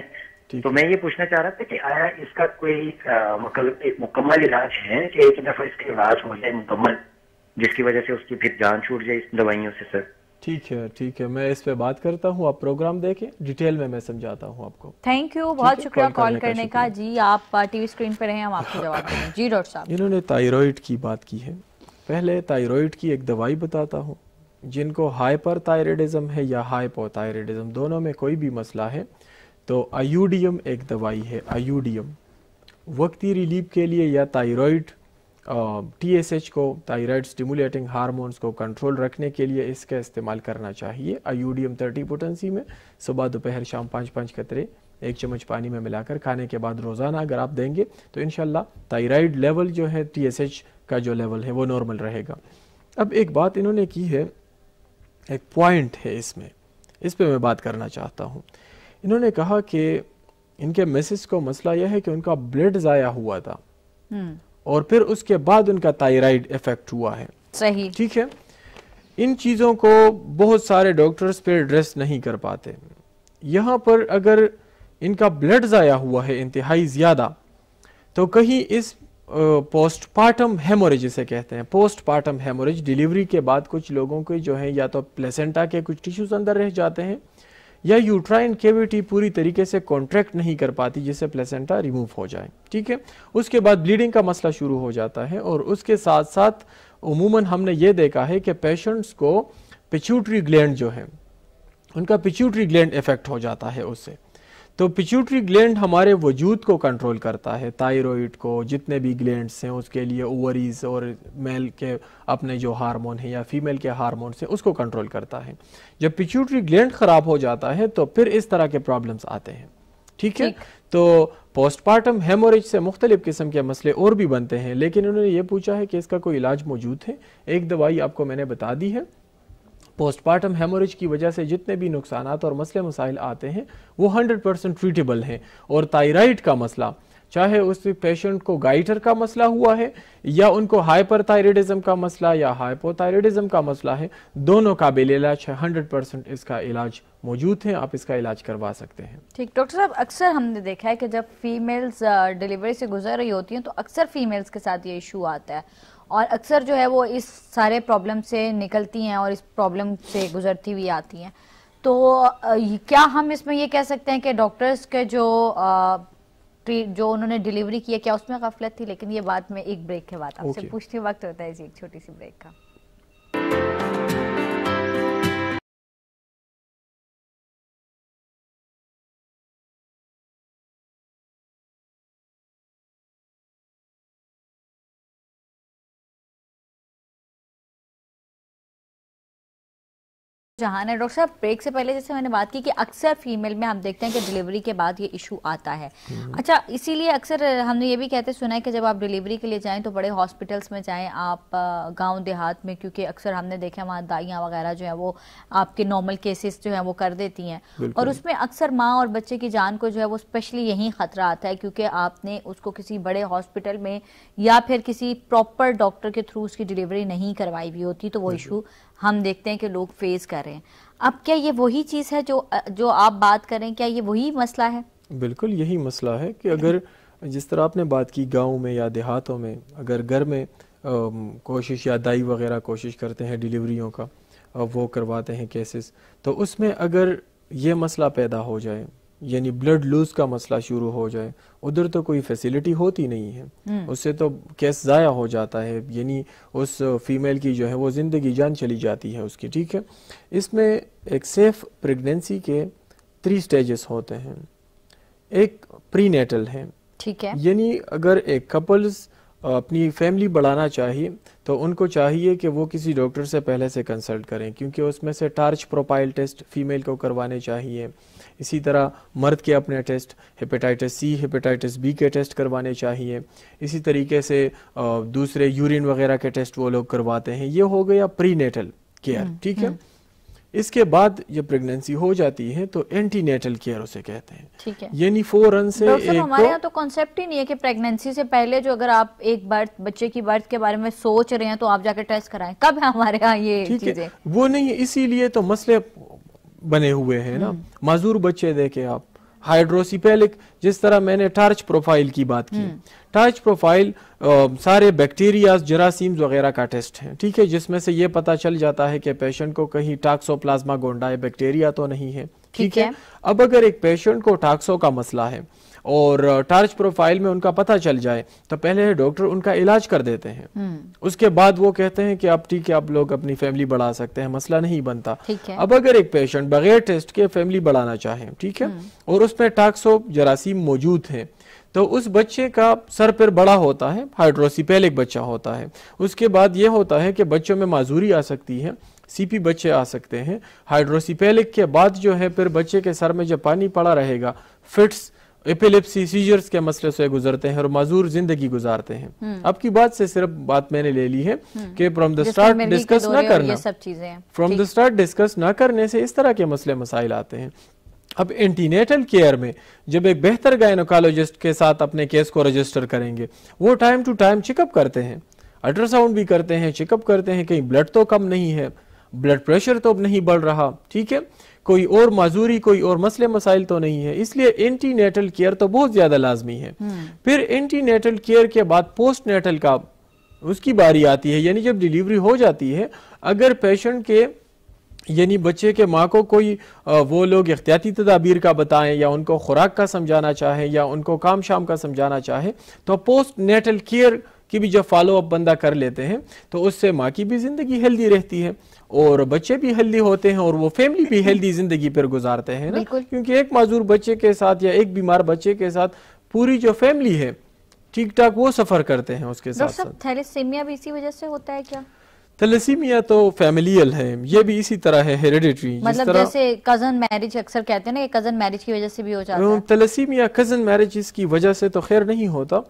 तो मैं ये पूछना चाह रहा था कि आया इसका कोई मतलब एक मुकम्मल इलाज है कि एक दफा इसका इलाज हो जाए मुकम्मल जिसकी वजह से उसकी फिर जान छूट जाए इस दवाइयों से सर ठीक है ठीक है मैं इस पे बात करता हूँ आप प्रोग्राम देखें डिटेल में मैं समझाता हूँ आपको थैंक यू बहुत शुक्रिया कॉल करने का जी आप टीवी स्क्रीन पर रहें हम आपको जवाब देंगे जी डॉक्टर साहब इन्होंने थायराइड की बात की है पहले थायराइड की एक दवाई बताता हूँ जिनको हाइपर थायरेडिज्म है या हाइपोथायरेडिज्म दोनों में कोई भी मसला है तो आयोडियम एक दवाई है आयोडियम वक्ती रिलीफ के लिए या थायराइड टीएसएच को थायराइड स्टिमुलेटिंग हार्मोन्स को कंट्रोल रखने के लिए इसका इस्तेमाल करना चाहिए आयोडियम थर्टी पोटेंसी में सुबह दोपहर शाम पाँच पाँच कतरे एक चम्मच पानी में मिलाकर खाने के बाद रोज़ाना अगर आप देंगे तो इन थायराइड लेवल जो है टी का जो लेवल है वो नॉर्मल रहेगा अब एक बात इन्होंने की है एक पॉइंट है इसमें इस पर मैं बात करना चाहता हूँ इन्होंने कहा कि इनके मिसेस को मसला यह है कि उनका ब्लड ज़ाया हुआ था हम्म। और फिर उसके बाद उनका थायराइड इफेक्ट हुआ है सही ठीक है इन चीज़ों को बहुत सारे डॉक्टर्स पे एड्रेस नहीं कर पाते यहाँ पर अगर इनका ब्लड ज़ाया हुआ है इंतहाई ज़्यादा तो कहीं इस पोस्टपार्टम हेमोरेज इसे कहते हैं पोस्टपार्टम हेमोरेज डिलीवरी के बाद कुछ लोगों के जो है या तो प्लेसेंटा के कुछ टिश्यूज अंदर रह जाते हैं या यूट्राइन केविटी पूरी तरीके से कॉन्ट्रैक्ट नहीं कर पाती जिससे प्लेसेंटा रिमूव हो जाए ठीक है उसके बाद ब्लीडिंग का मसला शुरू हो जाता है और उसके साथ साथ उमूमन हमने ये देखा है कि पेशेंट्स को पिच्यूटरी ग्लैंड जो है उनका पिच्यूटरी ग्लैंड इफेक्ट हो जाता है उससे तो पिच्यूटरी ग्लैंड हमारे वजूद को कंट्रोल करता है थायरॉइड को जितने भी ग्लैंड्स हैं उसके लिए ओवरीज और मेल के अपने जो हार्मोन हैं या फीमेल के हार्मोन से उसको कंट्रोल करता है जब पिच्यूटरी ग्लैंड ख़राब हो जाता है तो फिर इस तरह के प्रॉब्लम्स आते हैं ठीक है तो पोस्टमार्टम हेमोरेज से मुख्तलिफ किस्म के मसले और भी बनते हैं लेकिन उन्होंने ये पूछा है कि इसका कोई इलाज मौजूद है एक दवाई आपको मैंने बता दी है पोस्टमार्टम हेमोरेज की वजह से जितने भी नुकसान और मसले मसाइल आते हैं वो हंड्रेड परसेंट ट्रीटेबल हैं और थायराइड का मसला चाहे उस पेशेंट को गाइटर का मसला हुआ है या उनको हाइपरथायरेडिज्म का मसला या हाइपोथायरेडिज्म का मसला है दोनों का इलाज है हंड्रेड परसेंट इसका इलाज मौजूद है आप इसका इलाज करवा सकते हैं ठीक डॉक्टर साहब अक्सर हमने देखा है कि जब फीमेल्स डिलीवरी से गुजर रही होती हैं तो अक्सर फीमेल्स के साथ ये इशू आता है और अक्सर जो है वो इस सारे प्रॉब्लम से निकलती हैं और इस प्रॉब्लम से गुजरती हुई आती हैं तो क्या हम इसमें ये कह सकते हैं कि डॉक्टर्स के जो जो उन्होंने डिलीवरी किया क्या उसमें गफलत थी लेकिन ये बात में एक ब्रेक के बाद आपसे पूछते वक्त होता है जी एक छोटी सी ब्रेक का जहान है डॉक्टर साहब ब्रेक से पहले जैसे मैंने बात की कि अक्सर फीमेल में हम देखते हैं कि डिलीवरी के बाद ये इशू आता है हम्म। अच्छा इसीलिए अक्सर हमने ये भी कहते सुना है कि जब आप डिलीवरी के लिए जाएं तो बड़े हॉस्पिटल्स में जाएं आप गांव देहात में क्योंकि अक्सर हमने देखा है वहाँ दाइयाँ वगैरह जो है वो आपके नॉर्मल केसेस जो है वो कर देती हैं और उसमें अक्सर माँ और बच्चे की जान को जो है वो स्पेशली यही खतरा आता है क्योंकि आपने उसको किसी बड़े हॉस्पिटल में या फिर किसी प्रॉपर डॉक्टर के थ्रू उसकी डिलीवरी नहीं करवाई हुई होती तो वो इशू हम देखते हैं कि लोग फेस कर रहे हैं अब क्या ये वही चीज़ है जो जो आप बात करें क्या ये वही मसला है बिल्कुल यही मसला है कि अगर जिस तरह आपने बात की गाँव में या देहातों में अगर घर में कोशिश या दाई वगैरह कोशिश करते हैं डिलीवरियों का वो करवाते हैं केसेस तो उसमें अगर ये मसला पैदा हो जाए यानी ब्लड लूज का मसला शुरू हो जाए उधर तो कोई फैसिलिटी होती नहीं है हम्म। उससे तो केस ज़ाया हो जाता है यानी उस फीमेल की जो है वो ज़िंदगी जान चली जाती है उसकी ठीक है इसमें एक सेफ प्रेगनेंसी के थ्री स्टेजेस होते हैं एक प्रीनेटल है ठीक है यानी अगर एक कपल्स अपनी फैमिली बढ़ाना चाहिए तो उनको चाहिए कि वो किसी डॉक्टर से पहले से कंसल्ट करें क्योंकि उसमें से टार्च प्रोफाइल टेस्ट फीमेल को करवाने चाहिए इसी तरह मर्द के अपने test hepatitis C hepatitis B के टेस्ट करवाने चाहिए इसी तरीके से दूसरे यूरिन वगैरह के टेस्ट वो लोग करवाते हैं ये हो गया प्री नेटल केयर ठीक है हम्म। इसके बाद जब प्रेगनेंसी हो जाती है तो एंटीनेटल केयर उसे कहते हैं ठीक है यानी फोरन से एक हमारे यहाँ तो कॉन्सेप्ट ही नहीं है कि प्रेगनेंसी से पहले जो अगर आप एक बर्थ बच्चे की बर्थ के बारे में सोच रहे हैं तो आप जाकर टेस्ट कराएं कब है हमारे यहाँ ये ठीक है वो नहीं इसीलिए तो मसले बने हुए हैं ना मजूर हम्म। बच्चे देखे आप हाइड्रोसिपेलिक जिस तरह मैंने टर्च प्रोफाइल की बात की हम्म। टर्च प्रोफाइल सारे बैक्टीरिया जरासीम्स वगैरह का टेस्ट है ठीक है जिसमें से ये पता चल जाता है कि पेशेंट को कहीं टाक्सो प्लाज्मा गोंडाए बैक्टीरिया तो नहीं है ठीक है अब अगर एक पेशेंट को टाक्सो का मसला है और टार्च प्रोफाइल में उनका पता चल जाए तो पहले डॉक्टर उनका इलाज कर देते हैं हम्म। उसके बाद वो कहते हैं कि आप ठीक है आप लोग अपनी फैमिली बढ़ा सकते हैं मसला नहीं बनता अब अगर एक पेशेंट बगैर टेस्ट के फैमिली बढ़ाना चाहे ठीक है हम्म। और उसमें टाक्सो जरासीम मौजूद है तो उस बच्चे का सर पर बड़ा होता है एक बच्चा होता है उसके बाद ये होता है कि बच्चों में माजूरी आ सकती है सीपी बच्चे आ सकते हैं पहले के बाद जो है फिर बच्चे के सर में जब पानी पड़ा रहेगा फिट्स एपिलेप्सी सीजर्स के मसले से गुजरते हैं और मजूर जिंदगी गुजारते हैं हम्म। अब की बात से सिर्फ बात मैंने ले ली है हम्म। कि फ्रॉम द स्टार्ट डिस्कस ना करना सब चीजें फ्रॉम द स्टार्ट डिस्कस ना करने से इस तरह के मसले मसाइल आते हैं अब एंटीनेटल केयर में जब एक बेहतर गायनोकोलॉजिस्ट के साथ अपने केस को रजिस्टर करेंगे वो टाइम टू टाइम चेकअप करते हैं अल्ट्रासाउंड भी करते हैं चेकअप करते हैं कहीं ब्लड तो कम नहीं है ब्लड प्रेशर तो अब नहीं बढ़ रहा ठीक है कोई और माजूरी कोई और मसले मसाइल तो नहीं है इसलिए एंटी नेटल केयर तो बहुत ज़्यादा लाजमी है हम्म। फिर एंटी नेटल केयर के बाद पोस्ट नेटल का उसकी बारी आती है यानी जब डिलीवरी हो जाती है अगर पेशेंट के यानी बच्चे के माँ को कोई वो लोग एहतियाती तदाबीर का बताएं या उनको खुराक का समझाना चाहें या उनको काम शाम का समझाना चाहें तो पोस्ट नेटल केयर कि भी जब फॉलो अप बंदा कर लेते हैं तो उससे माँ की भी ज़िंदगी हेल्दी रहती है और बच्चे भी हेल्दी होते हैं और वो फैमिली भी हेल्दी ज़िंदगी पर गुजारते हैं ना क्योंकि एक माजूर बच्चे के साथ या एक बीमार बच्चे के साथ पूरी जो फैमिली है ठीक ठाक वो सफर करते हैं उसके मतलब साथ थैलेसीमिया भी इसी वजह से होता है क्या थैलेसीमिया तो फैमिलियल है ये भी इसी तरह है हेरिडिटरी मतलब तरह, जैसे कजन मैरिज अक्सर कहते हैं ना कजन मैरिज की वजह से भी हो जाता है थैलेसीमिया कजन मैरिज की वजह से तो खैर नहीं होता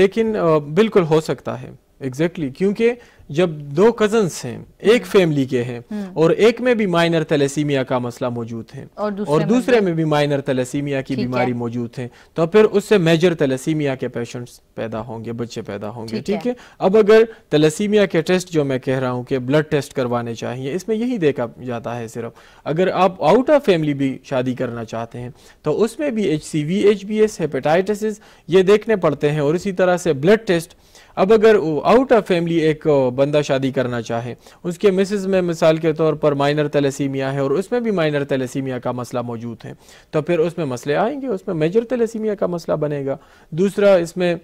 लेकिन बिल्कुल हो सकता है एग्जैक्टली exactly. क्योंकि जब दो कजन्स हैं एक फैमिली हम्म। के हैं हम्म। और एक में भी माइनर तलसीमिया का मसला मौजूद है और दूसरे, और दूसरे में, में भी माइनर तलसीमिया की बीमारी मौजूद है तो फिर उससे मेजर तलसीमिया के पेशेंट्स पैदा होंगे बच्चे पैदा होंगे ठीक है अब अगर तलेसीमिया के टेस्ट जो मैं कह रहा हूँ कि ब्लड टेस्ट करवाने चाहिए इसमें यही देखा जाता है सिर्फ अगर आप आउट ऑफ फैमिली भी शादी करना चाहते हैं तो उसमें भी H C V H B S hepatitis ये देखने पड़ते हैं और इसी तरह से ब्लड टेस्ट अब अगर आउट ऑफ फैमिली एक बंदा शादी करना चाहे उसके मिसेज में मिसाल के तौर पर माइनर तलेसीमिया है और उसमें भी माइनर तलेसीमिया का मसला मौजूद है तो फिर उसमें मसले आएंगे उसमें मेजर तलेसीमिया का मसला बनेगा दूसरा इसमें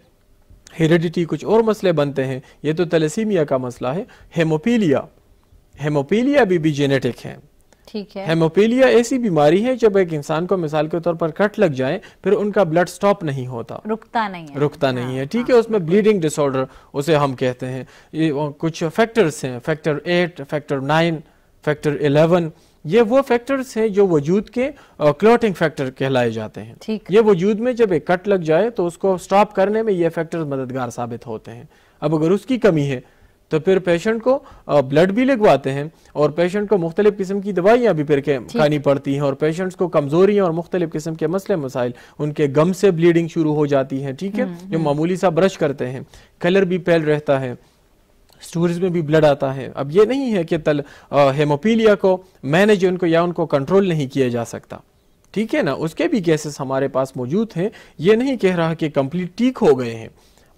हेरिडिटी कुछ और मसले बनते हैं ये तो तलेसीमिया का मसला है हेमोपीलिया हेमोपीलिया भी, भी जेनेटिक है हेमोपीलिया ऐसी बीमारी है जब एक इंसान को मिसाल के तौर पर कट लग जाए फिर उनका ब्लड स्टॉप नहीं होता रुकता नहीं है रुकता नहीं हाँ, है ठीक हाँ, है उसमें ब्लीडिंग डिसऑर्डर उसे हम कहते हैं ये कुछ फैक्टर्स हैं factor eight factor nine factor eleven ये वो फैक्टर्स हैं जो वजूद के क्लॉटिंग फैक्टर कहलाए जाते हैं ये वजूद में जब एक कट लग जाए तो उसको स्टॉप करने में ये फैक्टर्स मददगार साबित होते हैं अब अगर उसकी कमी है तो फिर पेशेंट को ब्लड भी लगवाते हैं और पेशेंट को मुख्तलिफ किस्म की दवाइयाँ भी फिर खानी पड़ती हैं और पेशेंट्स को कमजोरियाँ और मुख्तलिफ किस्म के मसले मसाइल उनके गम से ब्लीडिंग शुरू हो जाती है ठीक है हम्म, जो हम्म। मामूली सा ब्रश करते हैं कलर भी फैल रहता है स्टोरेज में भी ब्लड आता है अब ये नहीं है कि तल हेमोपीलिया को मैनेज उनको या उनको कंट्रोल नहीं किया जा सकता ठीक है ना उसके भी केसेस हमारे पास मौजूद हैं ये नहीं कह रहा कि कंप्लीट ठीक हो गए हैं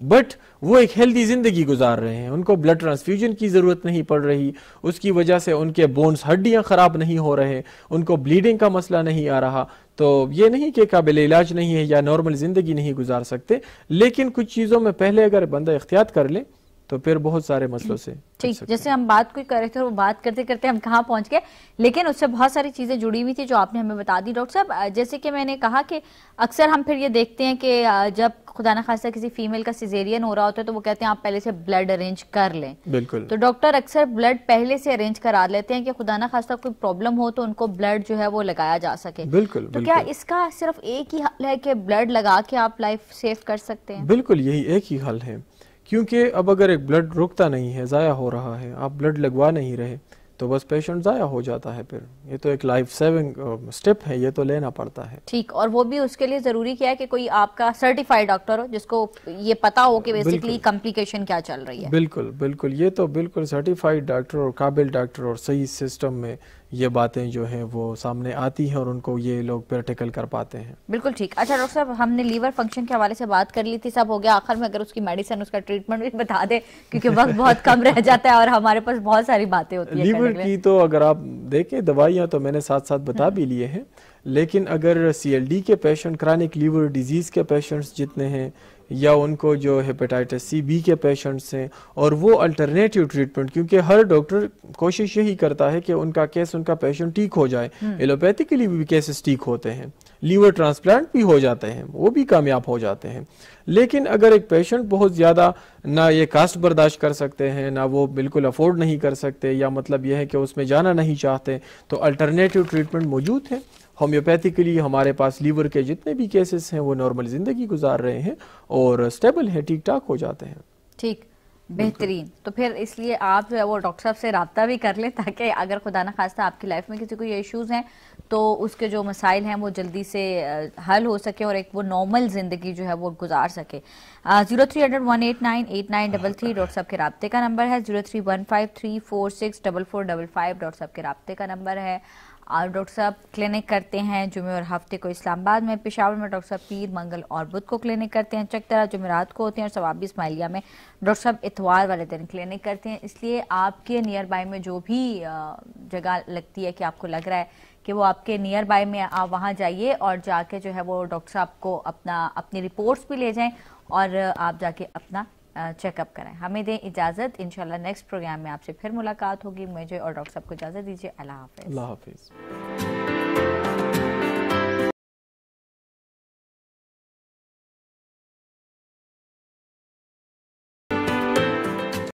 बट वो एक हेल्दी ज़िंदगी गुजार रहे हैं उनको ब्लड ट्रांसफ्यूजन की ज़रूरत नहीं पड़ रही उसकी वजह से उनके बोन्स हड्डियाँ ख़राब नहीं हो रहे उनको ब्लीडिंग का मसला नहीं आ रहा तो ये नहीं कि काबिल इलाज नहीं है या नॉर्मल ज़िंदगी नहीं गुजार सकते लेकिन कुछ चीज़ों में पहले अगर बंदा एहतियात कर ले तो फिर बहुत सारे मसलों से ठीक जैसे हम बात कोई कर रहे थे और वो बात करते करते हम कहाँ पहुँच गए लेकिन उससे बहुत सारी चीज़ें जुड़ी हुई थी जो आपने हमें बता दी डॉक्टर साहब जैसे कि मैंने कहा कि अक्सर हम फिर ये देखते हैं कि जब खुदा न खासा किसी फीमेल का सिजेरियन हो रहा होता है तो वो कहते हैं आप पहले से ब्लड अरेंज कर लें बिल्कुल तो डॉक्टर अक्सर ब्लड पहले से अरेंज करा लेते हैं कि खुदा न खासा कोई प्रॉब्लम हो तो उनको ब्लड जो है वो लगाया जा सके बिल्कुल तो क्या इसका सिर्फ एक ही हल है कि ब्लड लगा के आप लाइफ सेव कर सकते हैं बिल्कुल यही एक ही हल है क्योंकि अब अगर एक ब्लड रुकता नहीं है ज़ाया हो रहा है आप ब्लड लगवा नहीं रहे तो बस पेशेंट ज़ाया हो जाता है फिर ये तो एक लाइफ सेविंग स्टेप है ये तो लेना पड़ता है ठीक और वो भी उसके लिए ज़रूरी क्या है कि कोई आपका सर्टिफाइड डॉक्टर हो जिसको ये पता हो कि बेसिकली कॉम्प्लिकेशन क्या चल रही है बिल्कुल बिल्कुल ये तो बिल्कुल सर्टिफाइड डॉक्टर और काबिल डॉक्टर और सही सिस्टम में ये बातें जो है वो सामने आती हैं और उनको ये लोग प्रैक्टिकल कर पाते हैं बिल्कुल ठीक अच्छा डॉक्टर साहब हमने लीवर फंक्शन के हवाले से बात कर ली थी सब हो गया आखिर में अगर उसकी मेडिसिन उसका ट्रीटमेंट भी बता दे क्योंकि वक्त बहुत कम रह जाता है और हमारे पास बहुत सारी बातें होती है लीवर की तो अगर आप देखें दवाइयाँ तो मैंने साथ साथ बता भी लिए हैं लेकिन अगर सी के पेशेंट क्रॉनिक लीवर डिजीज़ के पेशेंट्स जितने हैं या उनको जो हेपेटाइटिस सी बी के पेशेंट्स हैं और वो अल्टरनेटिव ट्रीटमेंट क्योंकि हर डॉक्टर कोशिश यही करता है कि उनका केस उनका पेशेंट ठीक हो जाए हम्म। एलोपैथिकली भी केसेस ठीक होते हैं लीवर ट्रांसप्लांट भी हो जाते हैं वो भी कामयाब हो जाते हैं लेकिन अगर एक पेशेंट बहुत ज़्यादा ना ये कास्ट बर्दाश्त कर सकते हैं ना वो बिल्कुल अफोर्ड नहीं कर सकते या मतलब यह है कि उसमें जाना नहीं चाहते तो अल्टरनेटिव ट्रीटमेंट मौजूद है होम्योपैथिकली हमारे पास लीवर के जितने भी केसेस हैं वो नॉर्मल ज़िंदगी गुजार रहे हैं और स्टेबल है ठीक ठाक हो जाते हैं ठीक बेहतरीन तो फिर इसलिए आप जो है वो डॉक्टर साहब से रबता भी कर लें ताकि अगर खुदा ना खास्ता आपकी लाइफ में किसी को ये इश्यूज़ हैं तो उसके जो मसाइल हैं वो जल्दी से हल हो सके और एक वो नॉर्मल ज़िंदगी जो है वो गुजार सके zero three hundred one eight nine eight nine double three doctor साहब के रबते का नंबर है zero three one five three four six double four double five doctor साहब के रबते का नंबर है और डॉक्टर साहब क्लिनिक करते हैं जुमे और हफ्ते को इस्लामाबाद में पिशावर में डॉक्टर साहब पीर मंगल और बुध को क्लिनिक करते हैं चकतरा जुमेरात को होते हैं और सवाबी इसमाइलिया में डॉक्टर साहब इतवार वाले दिन क्लिनिक करते हैं इसलिए आपके नियर बाय में जो भी जगह लगती है कि आपको लग रहा है कि वो आपके नियर बाय में आप वहाँ जाइए और जाके जो है वो डॉक्टर साहब को अपना अपनी रिपोर्ट्स भी ले जाएँ और आप जाके अपना चेकअप करें हमें दें इजाज़त इंशाल्लाह नेक्स्ट प्रोग्राम में आपसे फिर मुलाकात होगी मुझे और डॉक्टर साहब को इजाज़त दीजिए अल्लाह हाफिज़